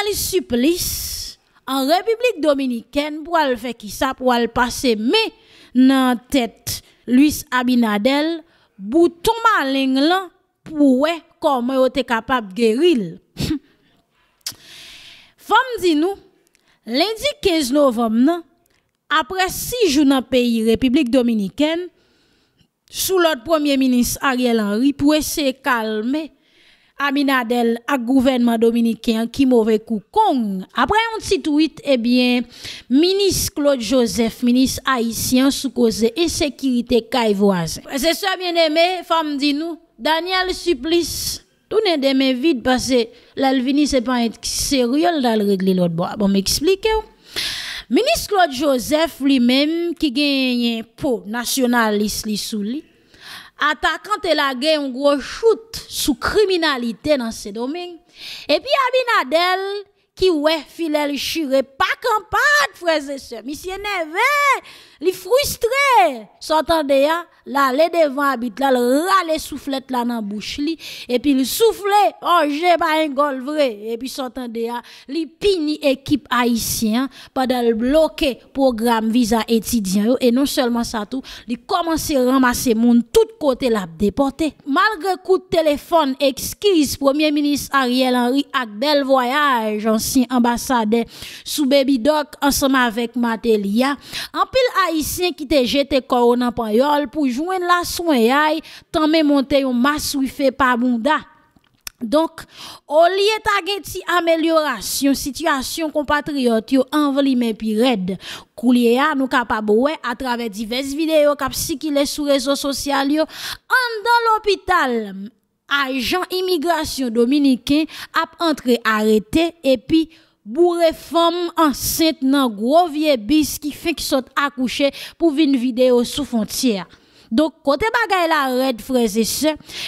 [SPEAKER 1] en République Dominicaine pour faire qui ça pour le passer. Mais nan tête Luis Abinadel, bouton maling pour comment we il yo capable de guérir. Femme, dit nous lundi 15 novembre, après six jours pays le pays République dominicaine, sous l'autre Premier Ministre Ariel Henry essayer de calmer. Aminadel à gouvernement dominicain qui mauvais qui mouve Après on petit tweet, eh bien, ministre Claude Joseph, ministre haïtien, sous cause insécurité sécurité C'est ça, bien aimé, femme, dit nous Daniel Supplice. Tout des mains vide parce que l'alvini c'est pas sérieux dans régler l'autre bois. Bon m'expliquez. Ministre Claude Joseph lui-même qui gagne pot nationaliste lui sous lui. Attaquant et la guerre un gros shoot sous criminalité dans ce domaine. Et puis Abinadel qui ouais le chiré pas campade frères et sœurs. Monsieur Neve li frustrés, S'entende ya, hein? là les devant habite là, le soufflette là dans bouche li, et puis il souffle, oh j'ai pas un gol vrai, et puis s'entende ya, hein? li pini équipe haïtien hein, pendant le bloqué programme visa étudiant et non seulement ça tout, li commence ramasser monde tout côté l'a déporté. Malgré coup de téléphone excuse premier ministre Ariel Henry ak bel voyage ancien ambassadeur sous Baby Doc ensemble avec Matelia, en pile qui te jeté corps dans pour joindre la soin tant même monter un masse fait pas bunda. Donc, au lieu d'agir amélioration, situation compatriote yo mais puis raide. Koulia ah, nous capable à travers diverses vidéos cap circuler sur réseaux sociaux en dans l'hôpital agent immigration dominicain a entré arrêté et puis bourré femme enceinte dans gros vieux bis qui fait qu'ils saute accoucher pour une vidéo sous frontière. Donc, côté bagay la red frères et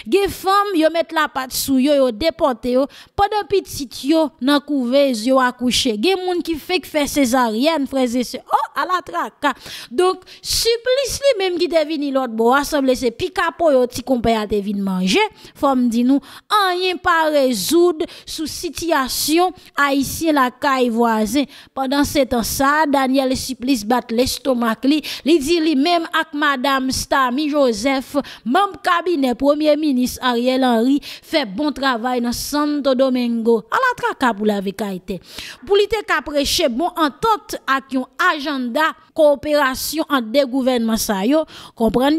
[SPEAKER 1] les femmes, yo mettent la patte sous yo, yo déporté yo, pendant petit yo, nan ils yo accouché. Gen moun qui fait que faire césarienne, frères et Oh, à la traque. Donc, supplice li même qui devine l'autre bon, assemble c'est picapo yo ti compère a devine manger. Femme dit nous, rien pas résoudre sous situation haïtienne la caille voisin. Pendant ce temps ça, Daniel supplice bat l'estomac li, li dit lui même avec madame Stam Joseph, membre cabinet Premier ministre Ariel Henry, fait bon travail dans Santo Domingo. À la pour la vérité. Pour l'ité bon entente avec un agenda coopération entre deux gouvernements ça yo bien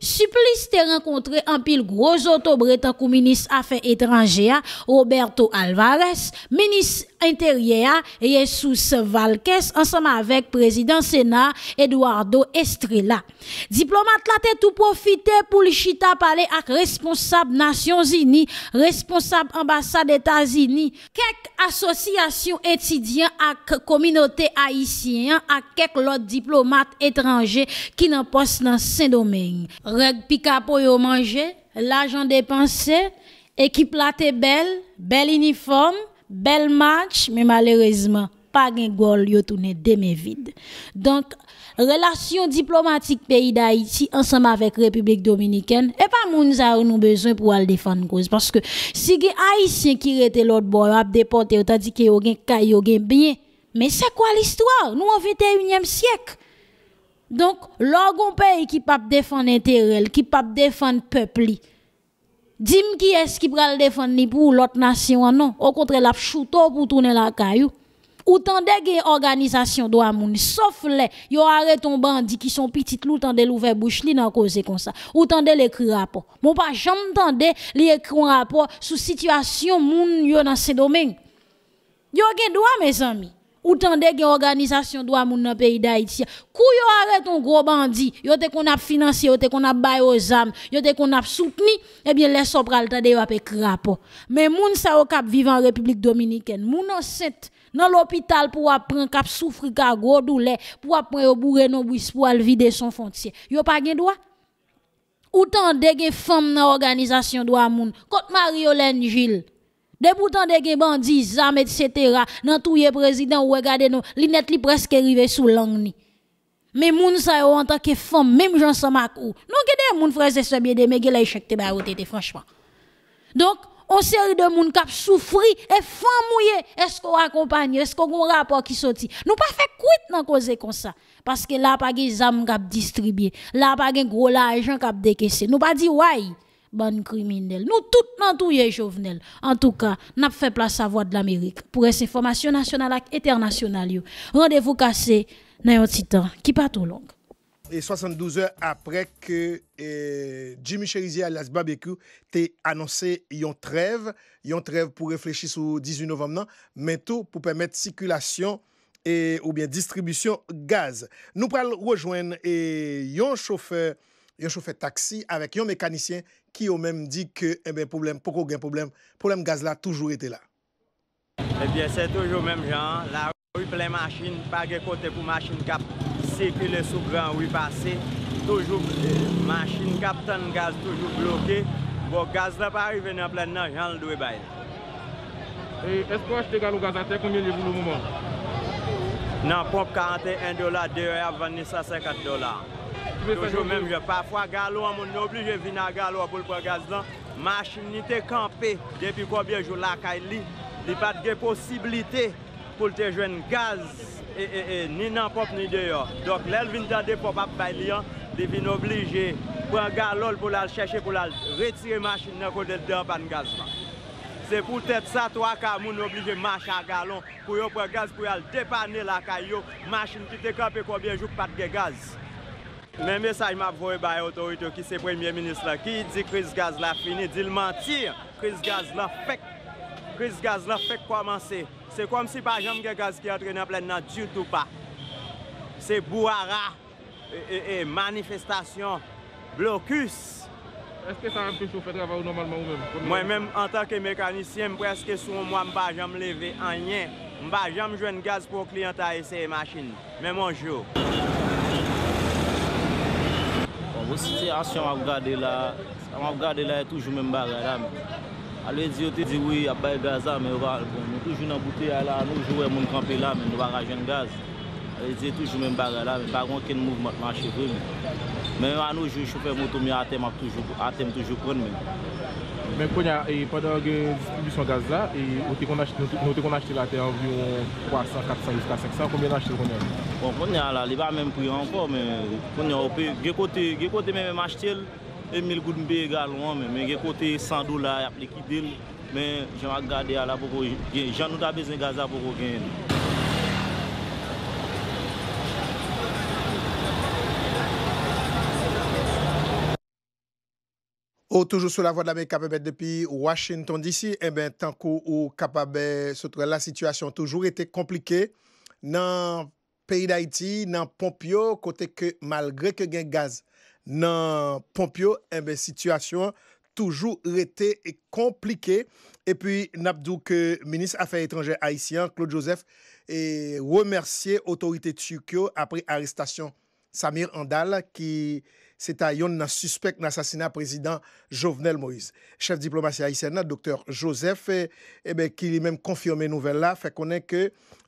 [SPEAKER 1] supplice te rencontré en pile gros auto-britannique ministre affaires étrangères Roberto Alvarez ministre intérieur Jesus Valques ensemble avec président Sénat Eduardo Estrella diplomate là tout profité pour le chita parler avec responsable Nations Unies responsable ambassade États-Unis quelques associations étudiants avec communauté haïtienne avec quelques autres diplomate étranger qui n'en poste dans Saint-Domingue. Reg Picapo yo manger, l'argent dépensé, équipe la belle, bel uniforme, bel match, mais malheureusement, pas de goal yo tourné demi vide. Donc, relation diplomatique pays d'Haïti ensemble avec République dominicaine et pas moun ou nous besoin pour aller défendre cause parce que si les haïtiens qui rete l'autre bord a déporté tandis que yo gen kay gen bien mais c'est quoi l'histoire? Nous, au 21e siècle. Donc, l'orgon pays qui peut défendre l'intérêt, qui peut défendre le peuple, dis qui est-ce qui peut défendre pour l'autre nation, non. Au contraire, la chouto pour tourner la caillou. Ou tande organisation doit moun, sauf les, yo arrête un qui sont petites loup tande l'ouvert bouche li nan cause comme ça. Ou tande l'écrit rapport. Mon pas jamais tande les rapport sur situation moun yo dans ces domaines. Yo gen droit mes amis. Ou tande gen organisation droit moun nan pays d'Haïti. Kou yo arrête un gros bandit, yo te qu'on a financé, yo te qu'on a bail aux âmes, yo te qu'on a soutenu, eh bien les sopral tande yo apè crapo. Mais moun sa yo kap vivant en République dominicaine, moun enceinte dans l'hôpital pour apprendre k'ap souffrir ka gros douleur, pour apprendre yo bourré non bris pour al vider son frontier. Yo pa gen droit. Ou tande gen femme nan organisation droit moun. Kote Marie-Hélène Gilles boutons de gen bandi, zam, etc. Dans touye président, ou regardez nous, l'inet li presque arrivé sous langue Mais moun sa en tant que femme, même Jean nous ou. Non gede moun frère c'est bien de mais la échec te franchement. Donc, on série de moun kap souffri et femme mouye, est-ce qu'on accompagne, est-ce qu'on a un rapport qui sorti. Nous pas fait coute nan cause comme ça. Parce que là, pas gen zam kap distribué. Là, pas gen gros l'argent kap décaissé. Nous pas dit, why ». Bonne criminelle. Nous tous les les Jovenel. En tout cas, n'a fait place à voix de l'Amérique pour cette formation nationale et internationale Rendez-vous cassé dans un temps qui pas trop long.
[SPEAKER 2] Et 72 heures après que eh, Jimmy Cherizier a Las Barbecue annoncé ont trêve, ont trêve pour réfléchir sur 18 novembre, mais tout pour permettre circulation et, ou bien distribution gaz. Nous allons rejoindre et eh, un chauffeur yon choufe taksi avèk yon mekanisyen ki yon mèm di ke mèm eh poublèm poukou gen poublèm, poublèm gaz eh la toujou etè la.
[SPEAKER 3] Ebyè, se toujou mèm jan, la rou yon plèm masjin, pa ge kote pou masjin kap, se kile sou gran ou yon pase, toujou masjin kap tan gaz toujou blokè, bo gaz la pari venèm plèm nan jan ldou e bayè. E,
[SPEAKER 4] eskwa jte gal ou gaz atè, koumyen li vlou mouman?
[SPEAKER 3] Nan pop kante, 1 dola, 2 re, avèm ni sa 50 dola. E, même, parfois, galop, on sont obligé de venir à galop pour le prendre gaz là. Machine était campée depuis combien de jours La Il n'y a pas de possibilité pour te jouer gaz et, ni dans le propre ni dehors. Donc, l'Elvin d'un des pop-up bailien, hein. il est venu obligé pour un pour la chercher, pour la retirer machine dans le côté de gaz C'est pour être ça, toi, car nous sommes obligés de marcher à galon pour prendre gaz pour aller dépanner la Les Machine qui te campé combien de jours pas de gaz le message m'a envoyé par l'autorité qui est le premier ministre qui dit que de Gaz l'a fini, dit le mentir. Chris Gaz l'a fait. Chris Gaz est fait commencer. C'est comme si pas jamais gaz qui est dans en pleine du tout pas. C'est Bouara et, e, e, manifestation, blocus. Est-ce
[SPEAKER 4] que ça peu de faire travail normalement ou même Moi-même,
[SPEAKER 3] en tant que mécanicien, presque sur moi, je ne pas jamais lever en rien. Je ne pas jamais jouer gaz pour les client à essayer e machine. Mais bonjour.
[SPEAKER 5] As yon ap gade la, an ap gade la, toujou men barre la. Ale di yo te di wye ap baye beza, men toujou nan boute a la, an nou jou wè moun kampe la, men nou wara jen gaz. Ale di toujou men barre la, men bagon ken mouv mot man che vre. Men an nou jou chou fè moutou mi a tem ap toujou kwen, men.
[SPEAKER 2] Men konya, e pwede wage distribusyon gaz e, la, e note bon, kon anjte la te anvyon 300, 400, 400, 500, konbyen anjte konnyan?
[SPEAKER 5] Konnyan la, li ba menm priwa ankor, men konnyan wope, gen kote menm anjte el, e mil kout mbe e galon, men gen kote 100 dola, aple ki del, men jan wak gade ala poko, gen jan nou da bezen gaz la poko gen.
[SPEAKER 2] Ou toujou sou la vo de la mè kapè bè depi Washington DC, en eh bè tankou ou kapè bè se trè la sitwasyon toujou rete komplike, nan peyi d'Haïti, nan Pompio, kote ke malgre ke gen gaz, nan Pompio, eh en bè sitwasyon toujou rete komplike, e pi nabdou ke menis afer étranger haïsyan, Claude Joseph, e remersye otorite tsyukyo apri arrestasyon Samir Andal ki... se ta yon nan suspect nan asasina prezident Jovenel Moïse. Chef diplomatie Aisyenna, Dr. Joseph, ki eh, eh li men konfirme nouvel la, fe konen ke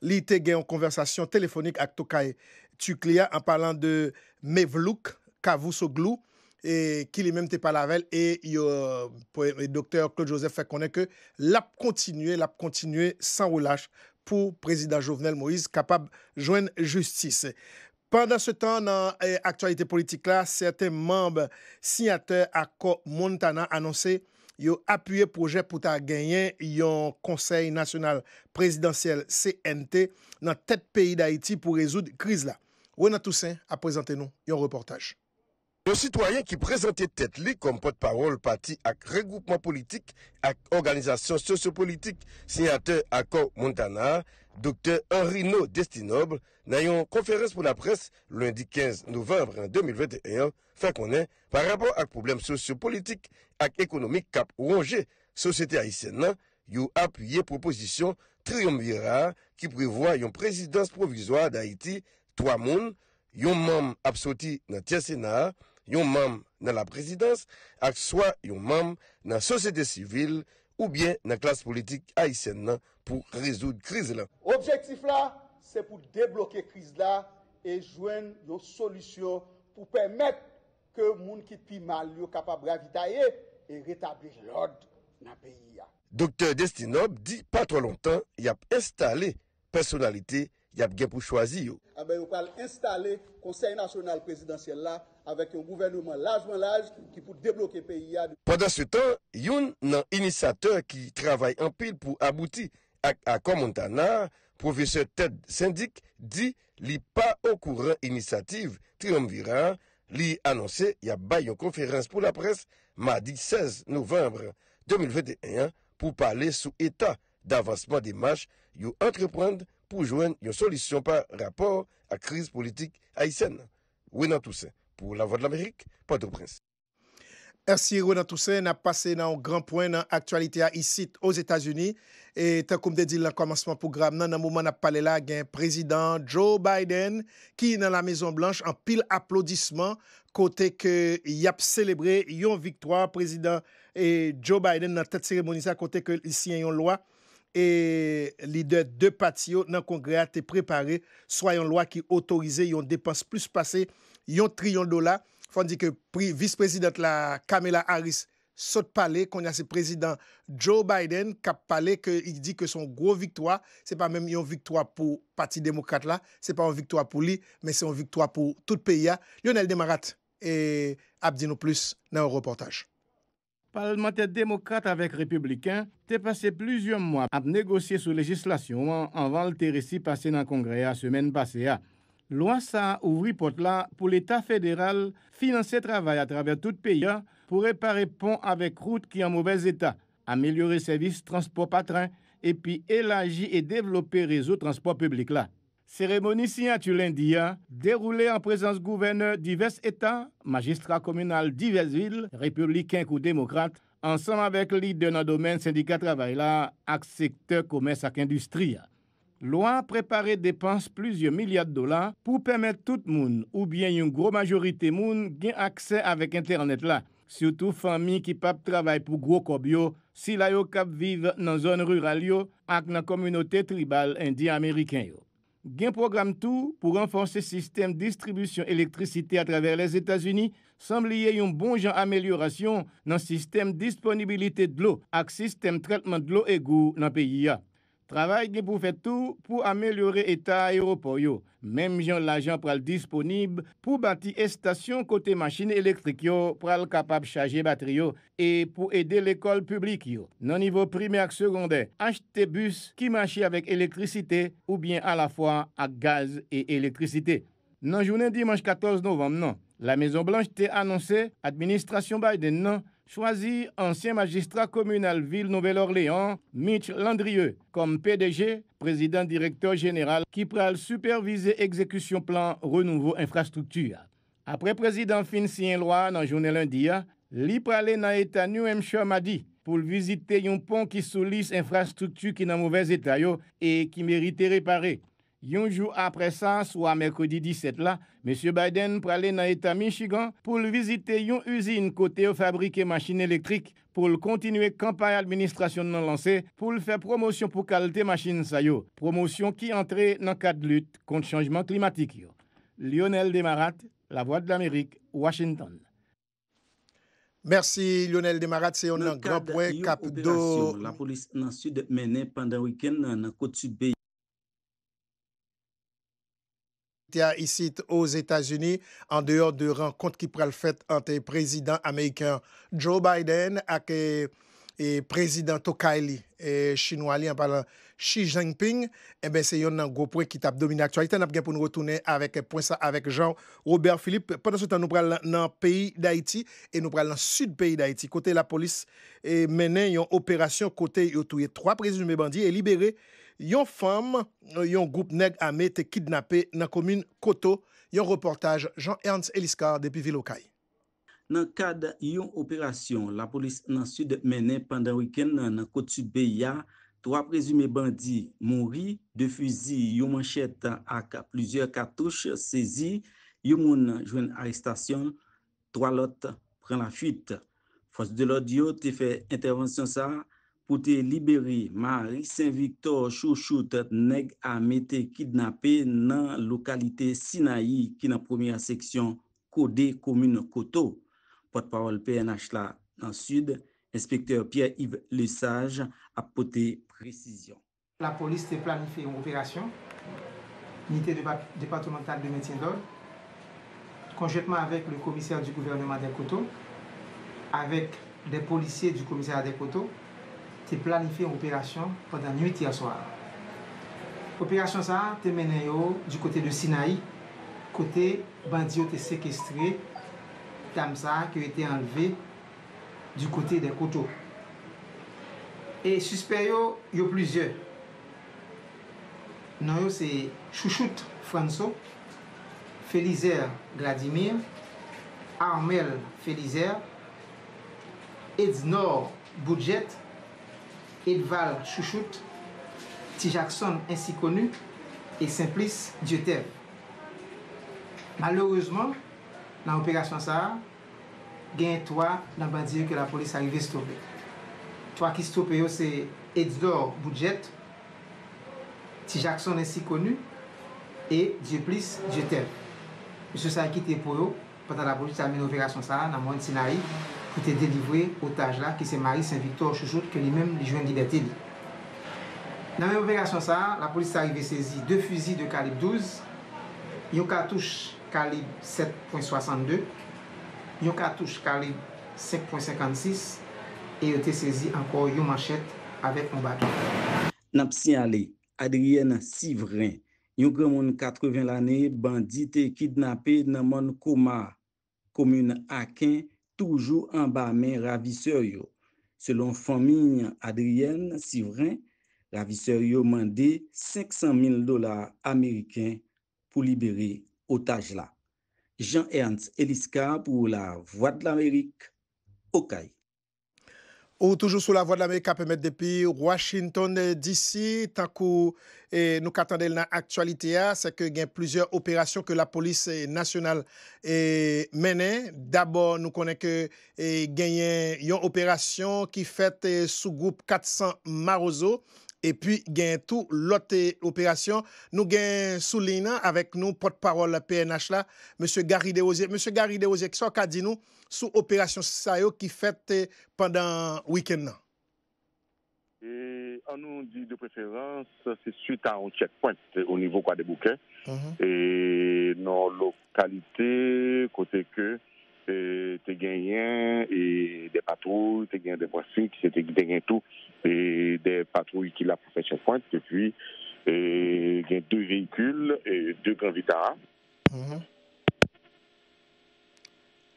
[SPEAKER 2] li te gen yon konversasyon telefonik ak to kae. Tu kliya an palan de Mevlouk, kavou so glou, ki eh, li men te palavel, e Dr. Joseph fe konen ke lap kontinue, lap kontinue san ou lache, pou prezident Jovenel Moïse kapab jwen justice. Pendan se tan nan aktualite politik la, sete mamb sinyate akko moun tanan anonse yo apye proje pou ta genyen yon konsey nasyonal prezidansyel CNT nan tet peyi da Haiti pou rezoud kriz la. Wena Toussaint apresente nou yon reportaj.
[SPEAKER 6] Yon sitwayen ki prezente tet li kom pot parol pati ak regoupman politik ak organizasyon sosyopolitik sinyate akko moun tanan Dr. Henri Nou Destinobl, na yon konferens pou la pres lundi 15 novembre 2021, fa konen, par rapport ak problem sosyo-politik ak ekonomik kap ronge, Sosyete Aïtien nan, yon apuye proposisyon triyom vira ki privwa yon prezidans provizwa da Aïti, to amoun, yon mam absoti nan Tien Sénat, yon mam nan la prezidans, ak swa yon mam nan sosyete sivil, ou byen nan klas politik Aysen nan pou rezoud kriz la.
[SPEAKER 2] Objektif la, se pou deblokye kriz la e jwen yo solisyon pou pwemet ke moun ki pi mal yo kapab ravida ye e retabli lod nan peyi ya.
[SPEAKER 6] Dokter Destinob di pa tro lontan yap estale personalite yon. y ap gen pou chwazi yo.
[SPEAKER 2] A bè yon ah pal installe konsey nasyonal prezidansyen la, avèk yon gouvernouman lajman laj, ki pou deblokè peyi yad.
[SPEAKER 6] Pendan se tan, yon nan inisateur ki travay anpil pou abouti ak akon montanar, profeseur Ted Sindik di li pa okouran inisative triyom viran, li anonsè y ap bè yon konferans pou la pres madi 16 novembre 2021 pou palè sou etat d'avansman de mach yo entreprend ou jwen yon solisyon pa rapor a kriz politik a
[SPEAKER 2] isen. Winan Toussaint, pou la Voix de l'Amérique, Poteau Presse. Ersi Winan Toussaint, na pase nan gran poen nan aktualite a isit oz Etats-Unis. E tenkoum de di lan komanseman pou gram nan nan mouman ap pale la gen prezident Joe Biden ki nan la Mezon Blanche an pil aplodisman kote ke yap celebre yon viktwa prezident Joe Biden nan tete seremonize kote ke isyen yon lwa e lider de pati yo nan kongreate preparé, soyon lwa ki otorize yon depans plus pase, yon triyon dola, fondi ke pris vice-president la Kamela Harris, sot pale, kon ya se prezident Joe Biden, kap pale ke yi di ke son gro viktoa, se pa men yon viktoa pou pati demokrate la, se pa yon viktoa pou li, men se yon viktoa pou tout peyi ya, yon el demarat, e ap di nou plus nan yon reportaj.
[SPEAKER 7] parlementaire démocrate avec républicain t'es passé plusieurs mois à négocier sur législation avant le récit passé dans le Congrès la semaine passée. Ah. Loi ça la porte pour l'État fédéral financer travail à travers tout le pays ah, pour réparer ponts avec routes qui en mauvais état, améliorer services transport par train et puis élargir et développer réseau transport public là. Seremoni siyat yo lendi ya, deroule an prezans gouvene divers etan, magistra komunal divers vil, republiken kou demokrate, ansan avèk li de nan domen syndikat travay la ak sekte komes ak industria. Lwa prepare depans pluzyon milyat dola pou pèmè tout moun ou bien yon gro majorite moun gen akse avèk internet la. Soutou fami ki pap travay pou gro kob yo, si la yo kap vive nan zon rural yo ak nan komunote tribal indi Ameriken yo. Gen programme tou pou renfonse sistem distribusyon elektrisite a traver les Etats-Unis san liye yon bonjan amelyorasyon nan sistem disponibilite d'lo ak sistem tratman d'lo e gou nan peyi ya. Travay ki pou fè tou pou amèliorè etat aéropo yo. Mèm jan l'ajan pral disponib pou bati estasyon kote machin elektrik yo pral kapab chaje batri yo e pou edè l'ekol publik yo. Nan nivou primer ak sekondè, achte bus ki machi avèk elektrikite ou bien a la fwa ak gaz e elektrikite. Nan jounè dimanj 14 novem nan, la Mezon Blanche te annonse, administrasyon bade nan nan, choisi ancien magistrat communal Ville Nouvelle-Orléans, Mitch Landrieu, comme PDG, président directeur général, qui pral superviser exécution plan renouveau infrastructure. Après président en Loi, dans journée lundi, li dans l'état New Hampshire dit pour visiter un pont qui soulisse infrastructure qui est dans mauvais état et qui mérite réparer. Un jour après ça, soit mercredi 17 là, M. Biden pralé dans l'État Michigan pour visiter une usine côté fabriquer machines électriques pour continuer campagne administration non lancée pour faire promotion pour qualité machine ça Promotion qui entre dans le cadre de lutte contre le changement climatique. Lionel Demarat, La Voix de l'Amérique, Washington. Merci Lionel
[SPEAKER 2] Demarat, c'est un grand point cap
[SPEAKER 5] La police dans le sud menée pendant le week-end dans
[SPEAKER 2] Sè yon nan gwo pouen ki tap domine aktualite, nan ap gen pou nou retoune avèk Jean-Robert Philippe. Patan sou tan nou pral nan peyi d'Haïti e nou pral nan sud peyi d'Haïti. Kote la polis eh, menen yon operasyon kote yo touye 3 prezidume bandi e libere. Yon fam, yon goup neg ame te kidnapè nan komine Koto, yon reportaj Jean-Ernst Eliscard epi Vilocai.
[SPEAKER 5] Nan kade yon operasyon, la polis nan sud menè pandan wiken nan kotu beya, tro apresume bandi mori, de fuzi yon manchet ak plusieurs katouche sezi, yon moun jwen arrestasyon, tro alot pren la fuit. Fos de l'odio te fe intervensyon sa, pou te liberi Marie Saint-Victor Chouchoute neg a mette kidnapè nan lokalite Sinaï ki nan premier seksyon kode komune koto. Potpawal PNH la dansud, inspektor Pierre-Yves Lesage apote prezisyon.
[SPEAKER 8] La polis te planife yon operasyon, nite departemental de metien d'or, konjetman avèk le komiser du gouvernement de koto, avèk de polisye du komiser de koto, te opération opération pendant nuit hier soir. Opération ça te du côté de Sinaï, côté bandit séquestré, te séquestré, tam ça qui a été du côté des koto. Et suspect yo yo plusieurs. Non yo c'est Chouchoute François, Gladimir, Armel Félizer, Ednor Budget, Edval Chouchoute, T. Jackson ainsi connu et Simplice Dieter. Malheureusement, dans l'opération ça, il y a trois dans que la police arrivait à stopper. Trois qui stoppés c'est Edzor budget, T. Jackson ainsi connu et Dieu Dieter. Monsieur ça a quitté pour eux pendant la police a mené l'opération ça dans le qui était délivré otage là, qui c'est Marie Saint-Victor Chouchoute, que lui-même lui une liberté. Dans la même opération, ça, la police est arrivée saisie deux fusils de calibre 12, une cartouche calibre 7.62, une cartouche calibre 5.56, et ont été saisi encore une manchette avec un bâton.
[SPEAKER 5] N'a Adrienne Sivrin, yon grand monde 80 l'année, bandit et kidnappé dans mon coma, commune Akin, Toujou anba men Ravisorio. Selon famin Adrien Sivrin, Ravisorio mande 500 000 dolar Ameriken pou libere otaj la. Jean-Ernst Eliska pou la Voix de l'Amérique, Okai.
[SPEAKER 2] Ou toujou sou la voie de l'Amerika pe met depi Washington disi, tankou eh, nou katande l na aktualite ya, se ke gen plizye operasyon ke la polis nasyonal menen. Dabo nou konen ke gen yon operasyon ki fet sou group 400 Marozo. epi gen tou lote operasyon. Nou gen souline avèk nou pot parol PNH la, M. Garide Oze. M. Garide Oze, kiswa ka di nou sou operasyon sa yo ki fète pandan wikend nan?
[SPEAKER 4] An nou di de preferans, se suite an ou chekpoint ou nivou kwa mhm. de bouken, non lokalite kote eh, ke te gen yen e de patrou, te gen de vwasi, te gen tou, et des patrouilles qui la profession pointe. Et puis, deux véhicules, et deux grands Vitara.
[SPEAKER 2] Mhm.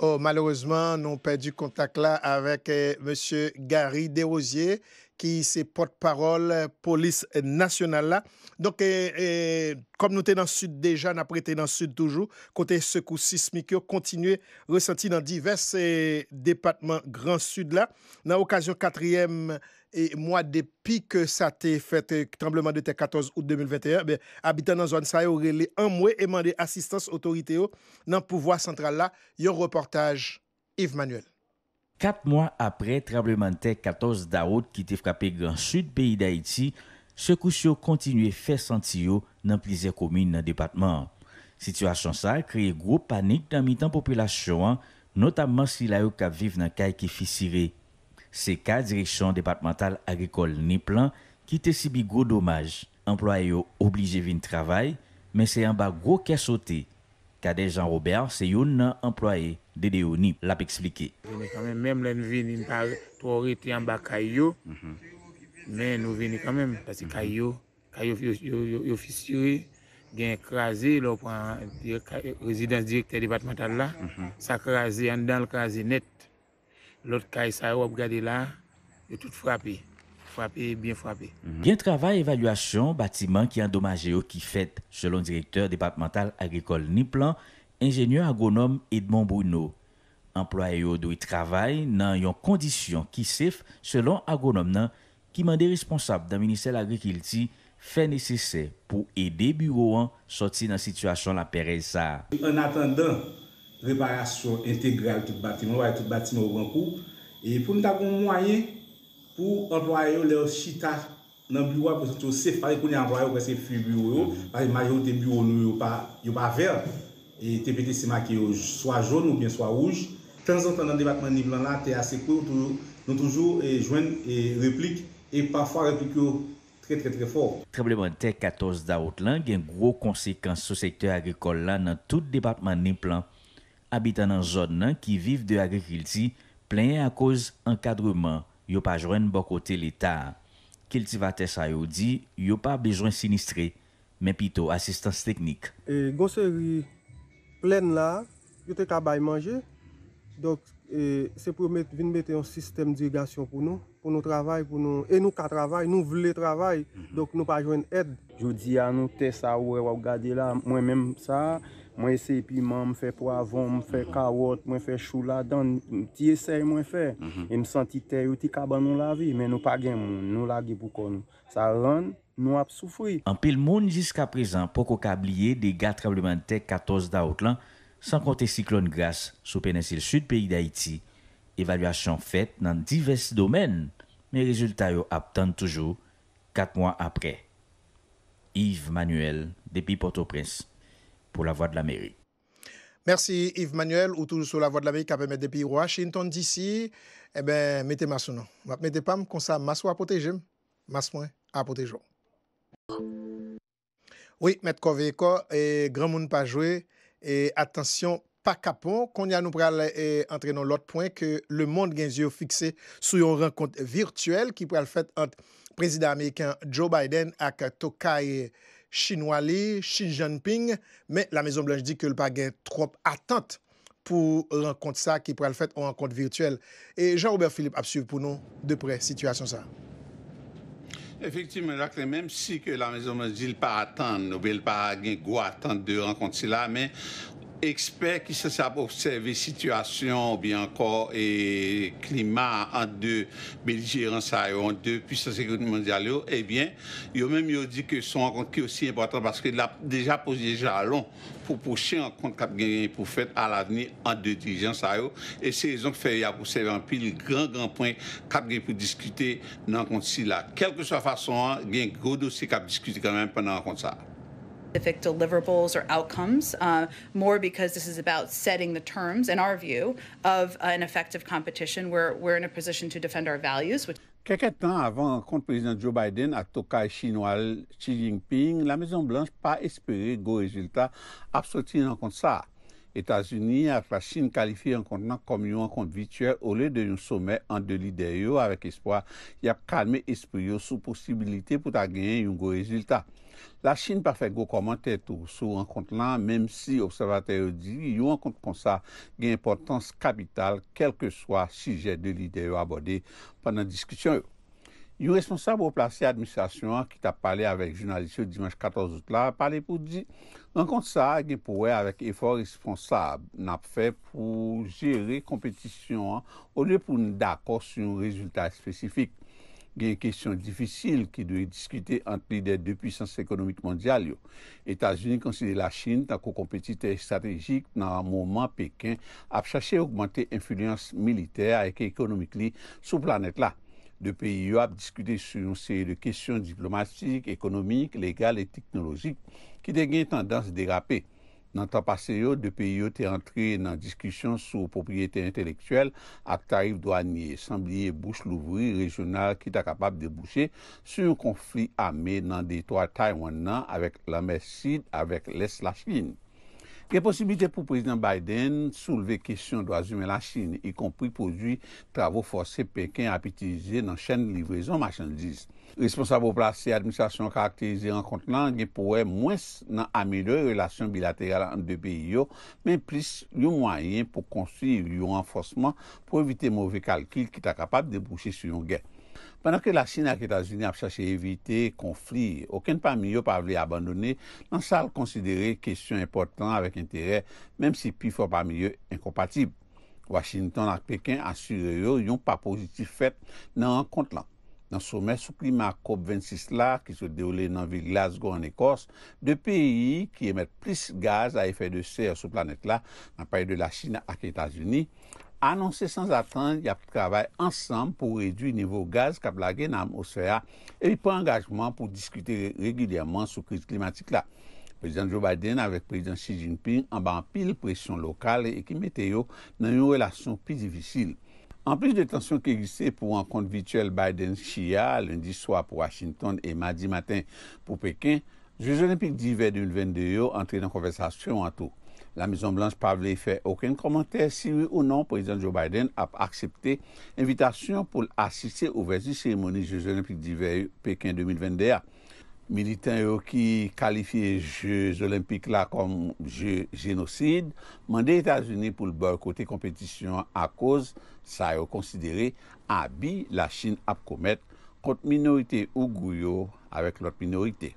[SPEAKER 2] Oh, malheureusement, nous avons perdu contact là avec euh, Monsieur M. Gary Desrosiers, qui est porte-parole euh, police nationale là. Donc, euh, comme nous étions dans le sud déjà, nous avons dans le sud toujours, côté secours sismique, continué ressenti dans divers départements Grand Sud là. Dans l'occasion quatrième E mwa depi ke sa te fete trembleman de tek 14 out 2021, be abitan nan zwan sa yo rele an mwe emande asistans otorite yo nan pouvoi sentral la, yon reportaj Yves Manuel.
[SPEAKER 9] Kat mwa apre trembleman tek 14 daout ki te fkape gran sud peyi da iti, se kous yo kontinuye fesanti yo nan plize komine nan depatman. Situasyon sa kreye gro panik nan mitan populasyon an, notamman si la yo ka vive nan kay ki fisirey. Se ka direksyon departemental agrikol ni plan ki te sibi go domaj. Employe yo oblije vin travay, men se yon ba go kesote. Kade Jean-Robert se yon nan employe DDO ni lap eksplike.
[SPEAKER 7] Mèm lè nou vin in par tori te yon ba kayo, mèm nou vin kanmèm. Pasi kayo, kayo yo fissiwe, gen krasi, lè ou pran rezidans direkter departemental la, sa krasi an dan l krasi net. lout ka y sa yo ob gade la, yo tout frapi, frapi, bien frapi. Mhm.
[SPEAKER 9] Bien travay evalwasyon batiman ki endomaje yo ki fet, selon direktor departemental agrikol Niplan, ingenyeur agonom Edmond Bruno. Employe yo do y travay nan yon kondisyon ki sef, selon agonom nan, ki mande responsable dan minisel agrikilti, fe nese se pou ede bureau an soti nan situasyon la pereza.
[SPEAKER 7] En atendan, Reparasyon integral tout batiman Ou ay tout batiman ou bankou E pou nou ta kon mwoyen Pou anvoye yo le chita Nan biwa pou se fari kon anvoye yo Kwa se fi biyo yo Pari mayo te biyo nou yo pa ver E te pete se maki yo euh, Soa joun ou bien soa ouj Tansan tan nan debatman nip lan la Te ase kou nou
[SPEAKER 10] toujou E jwen replik E pafwa replik yo tre tre tre fok
[SPEAKER 9] Trebleman te 14 da wot lan Gen gro konsekans sou sektor agrikol la Nan tout debatman nip lan Abitan nan zon nan ki viv de agrikilti, plenye a koz ankadreman, yo pa jwen bokote l'Etat. Kelti vates a yo di, yo pa bejwen sinistre, men pito asistans teknik.
[SPEAKER 2] Gon se ri plen la, yo te kabay manje, se pou vin mette yon sistem diagasyon pou nou. pou nou travay pou nou, e nou ka travay, nou vle travay, mhm. dok nou pa jwen
[SPEAKER 3] ed. Jou di an nou te sa wè e waw gade la, mwen mèm sa, mwen esè, pi mèm fè po avon, mwen fè kawot, mwen fè chou la dan, ti esè mwen fè, mhm. e mwen santi te yo ti kaban nou la vi, men nou pa gen, nou la ge pou kon. Sa lan, nou ap soufri.
[SPEAKER 9] An pil moun jiska prezan, poko kabliye de gatrebleman tek 14 da outlan, san konti siklon gras, sou penesil sud peyi da iti. Evaluasyon fet nan diversi domen, Me rezultat yo ap tante toujou, kat mwa apre. Yves Manuel, depi Port-au-Prince, pou la voie de la meri.
[SPEAKER 2] Mersi Yves Manuel, ou toujou sou la voie de la meri kapèmè depi Washington DC. E eh ben, mette masounan. Mat mette pam konsa masou apotejim. Mas mwen apotejou. Oui, mette koveyko, e gran moun pa jwe, e atensyon. pa kapon. Konya nou pral eh, entrenon lot point ke le monde gen zyo fikse sou yon renkont virtuel ki pral fet ant prezida Amerikan Joe Biden ak Tokay Chinwale, Xi Jinping, men la Mezon Blanche di ke l pa gen trop atant pou renkont sa ki pral fet ou renkont virtuel. E Jean-Robert Philippe ap suv pou nou depre situasyon sa.
[SPEAKER 10] Efektive men lakre, menm si ke la Mezon Blanche di l pa atant, nou ve l pa gen gwa atant de renkont se la, men experts qui sont observer la situation bien encore le climat en deux belligérants en deux puissances sécurité mondiales, eh bien, ils ont même dit que son rencontre aussi important parce qu'il a déjà posé des jalons pour un rencontre compte a ont pour à l'avenir en deux dirigeants Et c'est qu'ils ont fait observer un pile grand, grand point pour discuter dans le compte là Quelle que soit la façon, hein, il y a un gros dossier qu'il a discuté quand même pendant le rencontre
[SPEAKER 9] ...deliverables or outcomes uh, more because this is about setting the terms in our view of an effective competition where we're in a position to defend our values.
[SPEAKER 10] Kèkè tan avan kont prezident Joe Biden a tokay chinoal Xi Jinping, la Maison Blanche pa espere go rezultat a soti nan kont sa. Etas Unie a flas chine kalifi an kont nan komyo an kont vitue olè de yon somè an de lider yo avèk espwa ya kalme espri yo sou posibilite pou ta gen yon go rezultat. La chine pa fe gwo komante tou sou an kont lan, mem si observatè yo di, yo an kont konsa gen importans kapital kel ke swa sije de lide yo abode panan diskisyon yo. Yo responsable ou plase administasyon ki ta pale avèk jounalist yo dimanche 14 outla, pale pou di, an kont sa gen pou wè avèk efor responsable nap fe pou jere kompetisyon ou lè pou nou d'akos yon rezultat spesifik. Gen yon kesyon difisil ki dwe diskute ant li de depwisans ekonomik mondyal yo. Etats-Unis konside la Chin tako kompetite strategik nan an mouman Pekin ap chache augmante inflyans militer ek ekonomik li sou planet la. De peyi yo ap diskute sou yon seri de kesyon diplomatik, ekonomik, legal et teknolojik ki de gen tendans degape. Nan ta pase yo, depe yo te antre nan diskisyon sou popyete entelektuel ak ta rive do anye. Sambye bouche louvri rejonal ki ta kapab de bouche sou yon konflik ame nan detwa Taiwan nan avèk la mesid avèk les la chine. Ge posibite pou prezident Biden souleve kesyon do azume la Chine, y kompri pou zwi travou force Pekin apitize nan chen livrezon machandise. Responsable ou plase administrasyon karakterize an kontenant, ge pouwe mwes nan ameloy relasyon bilaterale an de biyo, men plis yon mwayen pou konsuye yon renfosman pou evite mwove kalkil ki ta kapap debouchi sou yon gen. Panan ke la Chine ak Etats-Unis ap chache evite konfri, oken pa miyo pa vele abandone non, nan sal konsidere kesyon important avek entere menm si pi fo pa miyo enkompatib. Washington ak Pekin asyre yo yon pa pozitif fet nan an kont lan. Nan soume soupli ma kop 26 la ki sou deole nan vi Glasgow an Ekors, de peyi ki emet plis gaz a efè de ser sou planet la nan paye de la Chine ak Etats-Unis, Anonsè sans atan, y api travèl ansam pou redwi nivou gaz kab lage nan atmosfèya e y pou angajman pou diskute regilyaman sou kriz klimatik la. Prezident Joe Biden avèk prezident Xi Jinping amban pil presyon lokal e ekimete yo nan yon relasyon pi divisil. An plis de tensyon ki egise pou an kont vituel Biden-Xi ya lundi swa pou Washington e madi matin pou Pekin, Jouj Olympique d'hiver 2022 yo antre nan konversasyon an tou. La Maison-Blanche n'a pas fait aucun commentaire si oui ou non le président Joe Biden a accepté l'invitation pour assister aux la cérémonie Jeux olympiques d'hiver Pékin 2022. Militants qui qualifient Jeux olympiques là comme jeux génocide, aux États-Unis pour boycotter compétition à cause ça est considéré habit la Chine a commettre contre minorité guyo avec l'autre minorité.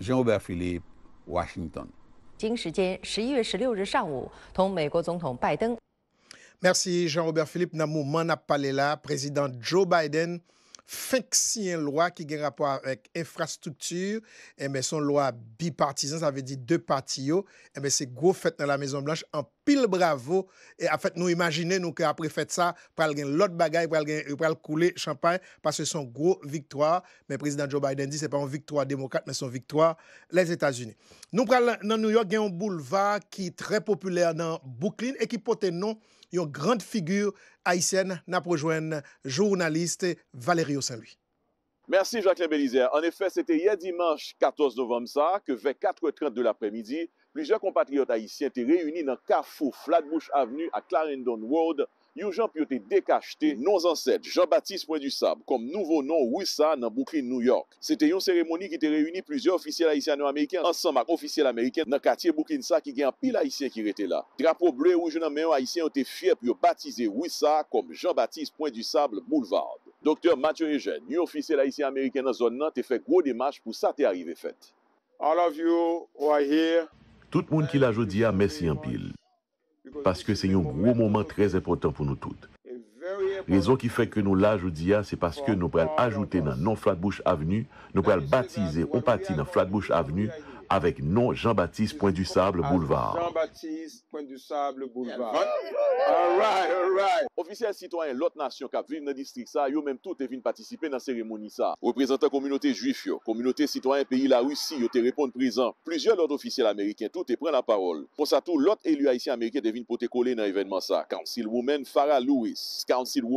[SPEAKER 10] Jean-Robert Philippe, Washington.
[SPEAKER 2] Jin shijen, 11 ye 16 re shang wou,
[SPEAKER 8] ton Mekou zonton Biden.
[SPEAKER 2] Mersi, Jean-Robert Philippe, nan mou man ap pale la, prezident Joe Biden, fèk si yon lwa ki gen rapwa wèk infrastouture, e eh mè son lwa bi-partizan, sa vè di de patiyo, e eh mè se gwo fèt nan la Mezon Blanche, an pèlè, an pèlè, an pèlè, an pèlè, an pèlè, an pèlè, an pèlè, an pèlè, an pèlè, an pèlè, an pèlè, an pèlè, an pèlè, an pèlè, an pèlè, an pèlè, an pèlè, an pèlè, an pè pil bravo, e a fèt nou imagine nou ke apre fèt sa, pral gen lot bagay, pral gen, pral koule champan, pasè son gro victoire, men prezident Joe Biden di, se pa yon victoire demokrate, men son victoire, les Etats-Unis. Nou pral nan New York gen yon boulevard, ki trè populèr nan Brooklyn, e ki pote non yon grand figyur, Haitienne, Naprejouenne, jounaliste, Valerio Saint-Louis.
[SPEAKER 4] Mersi Jacques-Lébénizier, an efè, sete yè dimanche 14 novem sa, ke ve 4.30 de l'apremidi, Plize kompatriot Haitien te reyuni nan Kafou Flatbush Avenue a Clarendon Road yon jan pyo te dekajte non zanset Jean-Baptiste Pointe du Sable kom nouvo non Ouissa nan Bukrin, New York. Sete yon seremoni ki te reyuni plize ofisiel Haitien ou Ameriken ansan mak ofisiel Ameriken nan katiye Bukrin sa ki gen yon pil Haitien ki rete la. Trapo ble, yon jan nan menyon Haitien yon te fyer pyo baptize Ouissa kom Jean-Baptiste Pointe du Sable Boulevard. Dokter Mathieu Régène, yon ofisiel Haitien Ameriken nan zon nan te fek gro demache pou sa te arrive fèt. All of you who are here, Tout moun ki la jodi a, mese yon pil. Paske se yon gwo mouman trez impotant pou nou tout. Rezon ki feke nou la jodi a, se paske nou pre al ajoute nan non Flatbush Avenue, nou pre al batize ou pati nan Flatbush Avenue, AVEK NON JEAN BATIS POINT DU SABL BOULEVARD JEAN BATIS POINT DU SABL BOULEVARD Alright, alright OFISIAL SITOYEN L'OTE NATION KAP VIN NAN DISTRIK SA, YO MEM TOU TE VIN PATISIPE NAN SEREMONI SA, REPRESENTANT KOMUNOTE JUIF YO, KOMUNOTE SITOYEN PEYI LA RUSSI YO TE REPONTE PRISAN, PLUSIER L'OTE OFISIAL AMERIKEN TOU TE PREN LA PAROL, PON SA TOU L'OTE ELU AISIEN AMERIKEN TE VIN POTE KOLEN NAN EVENEMENT SA, COUNCILWOMAN FARA LOUIS COUNCILW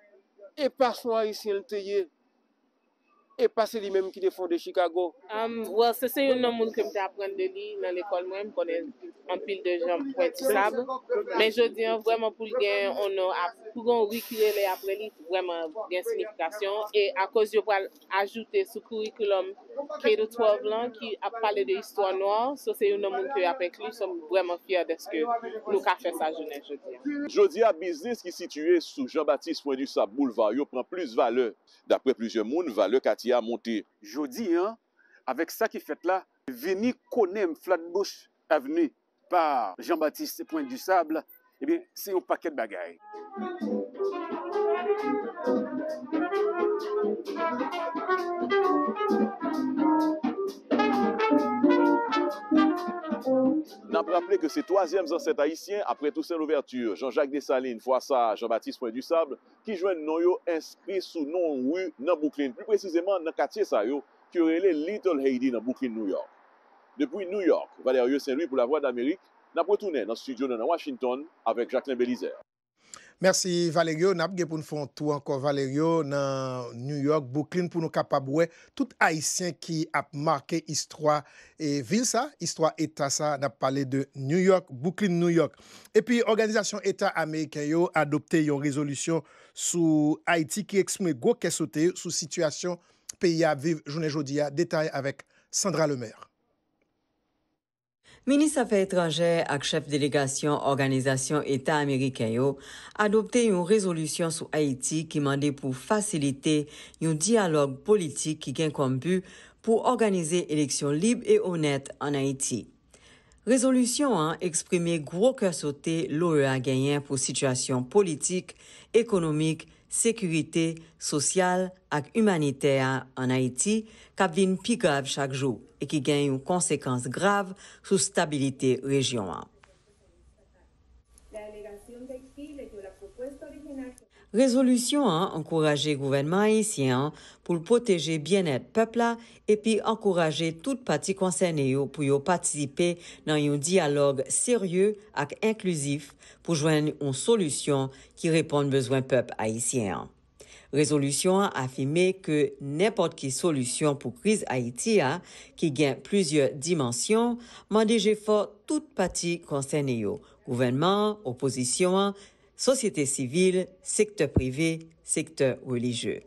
[SPEAKER 6] E pa swa isi an teye E pa se li menm ki defon de Chicago
[SPEAKER 8] Wè, se se yon nan moun kemte apren de li nan l'ekol mwen Mwen konen an pil de jom pou eti sab Men je diyon vwèman pou gen on nou ap Pougon wikye le apre li wèman gen signifikasyon e akos yo wal ajoute sou kurikulum Kedou Twavlan ki ap pale de histwa noan so se yon nan moun kwe apen kli som wèman fiyad eske lou ka fè sa jounen jodi.
[SPEAKER 4] Jodi a biznis ki sitye sou Jean-Baptiste Poindusab Boulevard yo pren plus valeu dapre plizye moun valeu kati a monte. Jodi an, avek sa ki fèt la veni konen mflat bous a veni par Jean-Baptiste Poindusab la Ebe, eh se yo paket bagay. Nan praple ke se toasyem zanset Haitien, apre tou sen l'ouverture, Jean-Jacques Nessaline, Fouassa, Jean-Baptiste Pointe du Sable, ki jwen nou yo inspris sou nou yu nan Boukline. Plu precizeman, nan katiye sa yo, ki rele Little Haiti nan Boukline, New York. Depoui New York, Valérieux Saint-Louis pou la voie d'Amérique, Nap wè toune nan studio nan Washington avèk Jacqueline Belizer.
[SPEAKER 2] Mersi Valerio, nap ge pou nfantou anko Valerio nan New York, Brooklyn pou nou kapabwe tout Haitien ki ap marke istwa e vil sa, istwa etasa, nap pale de New York, Brooklyn, New York. E pi, Organizasyon Eta Amerike yo adopte yon rezolusyon sou Haiti ki eksme gwo kesote sou situasyon peyi aviv jounen jodi ya detay avèk Sandra Lemaire.
[SPEAKER 11] Ministre Afè Etranjè ak chef délégation Organizasyon Etat Amerikè yo adopte yon rezolusyon sou Haiti ki mande pou fasilite yon diyalog politik ki gen kombu pou organize eleksyon lib e honèt an Haiti. Rezolusyon an eksprime grokè sote l'OEA genyen pou situasyon politik, ekonomik, ekonomik. Sekurite sosyal ak humanite an Haiti kap vin pi grav chak jou e ki gen yon konsekans grav sou stabilite region an. Rezolusyon an, ankoraje gouvenman Haitien pou l'poteje bienet pepla epi ankoraje tout pati konsen yo pou yo patisipe nan yon dialog serye ak inklusif pou jwen yon solusyon ki reponde bezwen pep Haitien. Rezolusyon an, afime ke n'importe ki solusyon pou kriz Haitien ki gen plizye dimansyon, man deje fò tout pati konsen yo, gouvenman, oposisyon an, sosyete sivil, sektor privé, sektor religieux.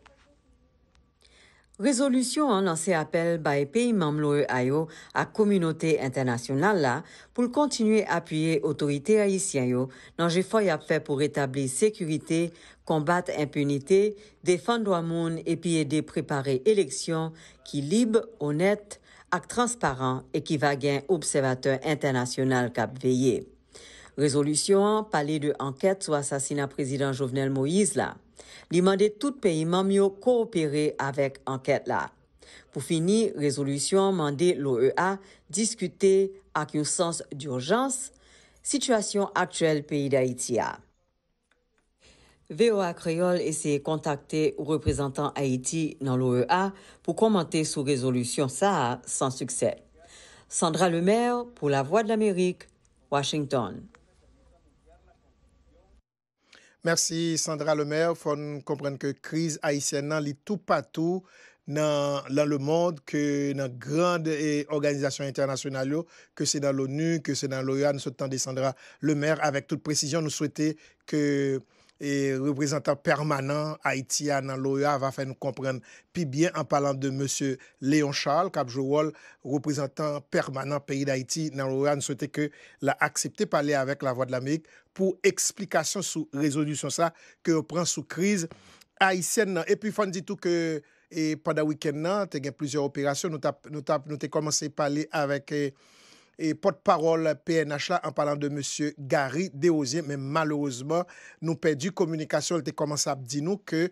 [SPEAKER 11] Rezolusyon an nan se apel baye peyi mamlou ayo ak kominote internasyonal la pou l kontinuye apuye otorite ayisyen yo nan je foy apfe pou retabli sekurite, kombat impunite, defan do amoun epi ede preparé eleksyon ki libe, onet, ak transparan e ki vagen observateur internasyonal kap veye. Résolution, parler de enquête sur assassinat président Jovenel Moïse là. Demander tout pays mieux coopérer avec enquête là. Pour finir, résolution, demander l'OEA discuter avec un sens d'urgence situation actuelle pays d'Haïti VOA Creole essaie de contacter représentants Haïti dans l'OEA pour commenter sous résolution ça sans succès. Sandra Lemaire pour La Voix de l'Amérique, Washington. Mersi Sandra Lemaire. Fon komprenn
[SPEAKER 2] ke kriz haisyen nan li tou patou nan le mond ke nan grande organizasyon internasyonalyo ke se dan l'ONU, ke se dan l'OEA. Nou sou tende Sandra Lemaire. Avèk tout prezisyon nou souwete ke... E reprezentant permanent Haitian nan l'OEA va fè nou komprenn pi bien an palan de M. Léon Charles Kabjowol, reprezentant permanent peyi d'Haiti nan l'OEA. Nou sou teke la aksepte pale avèk la voie de l'Amerik pou eksplikasyon sou rezolusyon sa ke ou pran sou kriz Haitien nan. E pi fòn di tou ke pwanda wikend nan te gen plizio operasyon nou te komanse pale avèk... E pot parol PNH la an palan de M. Gary Deozé men malouzman nou pedi komunikasyon elte komansap di nou ke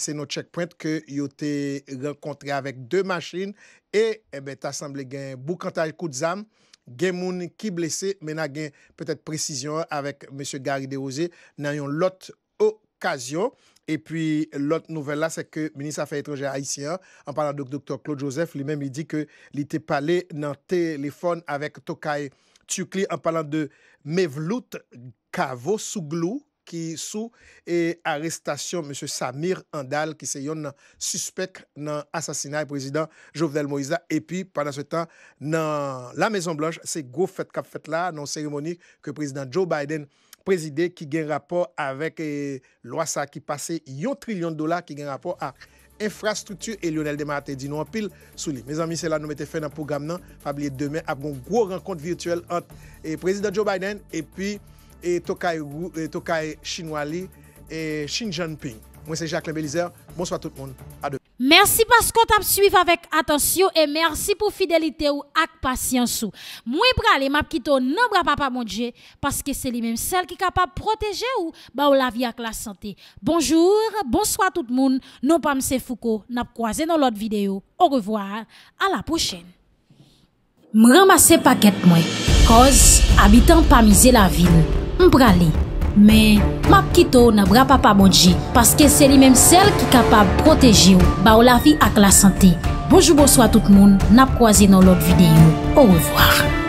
[SPEAKER 2] se nou tchekpoint ke yote renkontre avek de machin e bet asamble gen Bukantay Koutsam gen moun ki blese men a gen petet presisyon avek M. Gary Deozé nan yon lot okasyon. Et puis, l'autre nouvelle là, c'est que le ministre de l'étranger haïtien, en parlant de Dr. Claude Joseph, lui-même, il dit que l'il était parlé dans le téléphone avec Tokay Tukli, en parlant de Mevlout Kavosuglu, qui est sous arrestation M. Samir Andal, qui s'ayonne dans le suspect dans l'assassinat du président Jovenel Moïse. Et puis, pendant ce temps, dans la Maison-Blanche, c'est gros fait-cap-fait-là, non-cérémonie, que le président Joe Biden, Prezide ki gen rapor avek e, lwa sa ki pase yon trilyon dola ki gen rapor a infrastrutu e Lionel Demarate di nou apil sou li. Mez ami, se la nou mette fe nan program nan, fab liye deme ap gon gwo renkont virtuel ant e, prezide Joe Biden epi e, tokay chinoali Shin Jan Ping. Mwen se Jacques Lembelizer. Bonsoit tout moun. A de.
[SPEAKER 1] Mersi paskot ap suiv avek atensyo e mersi pou fidelite ou ak pasyansou. Mwen brale map kito nan bra papa moun dje paske se li menm sel ki kapap proteje ou ba ou la vi ak la sante. Bonjour, bonsoit tout moun. Non pa mse fuko nap kwaze nan lot video. Au revoir. A la pochene. M ramase paket mwen. Koz, abitan pa mize la vil. M brale. Men, map kito nan bra pa pa bodji, paske se li menm sel ki kapab proteji ou, ba ou la vi ak la sante. Bojou bojou a tout moun, nan proazi nan lot videyo. Ou revoar.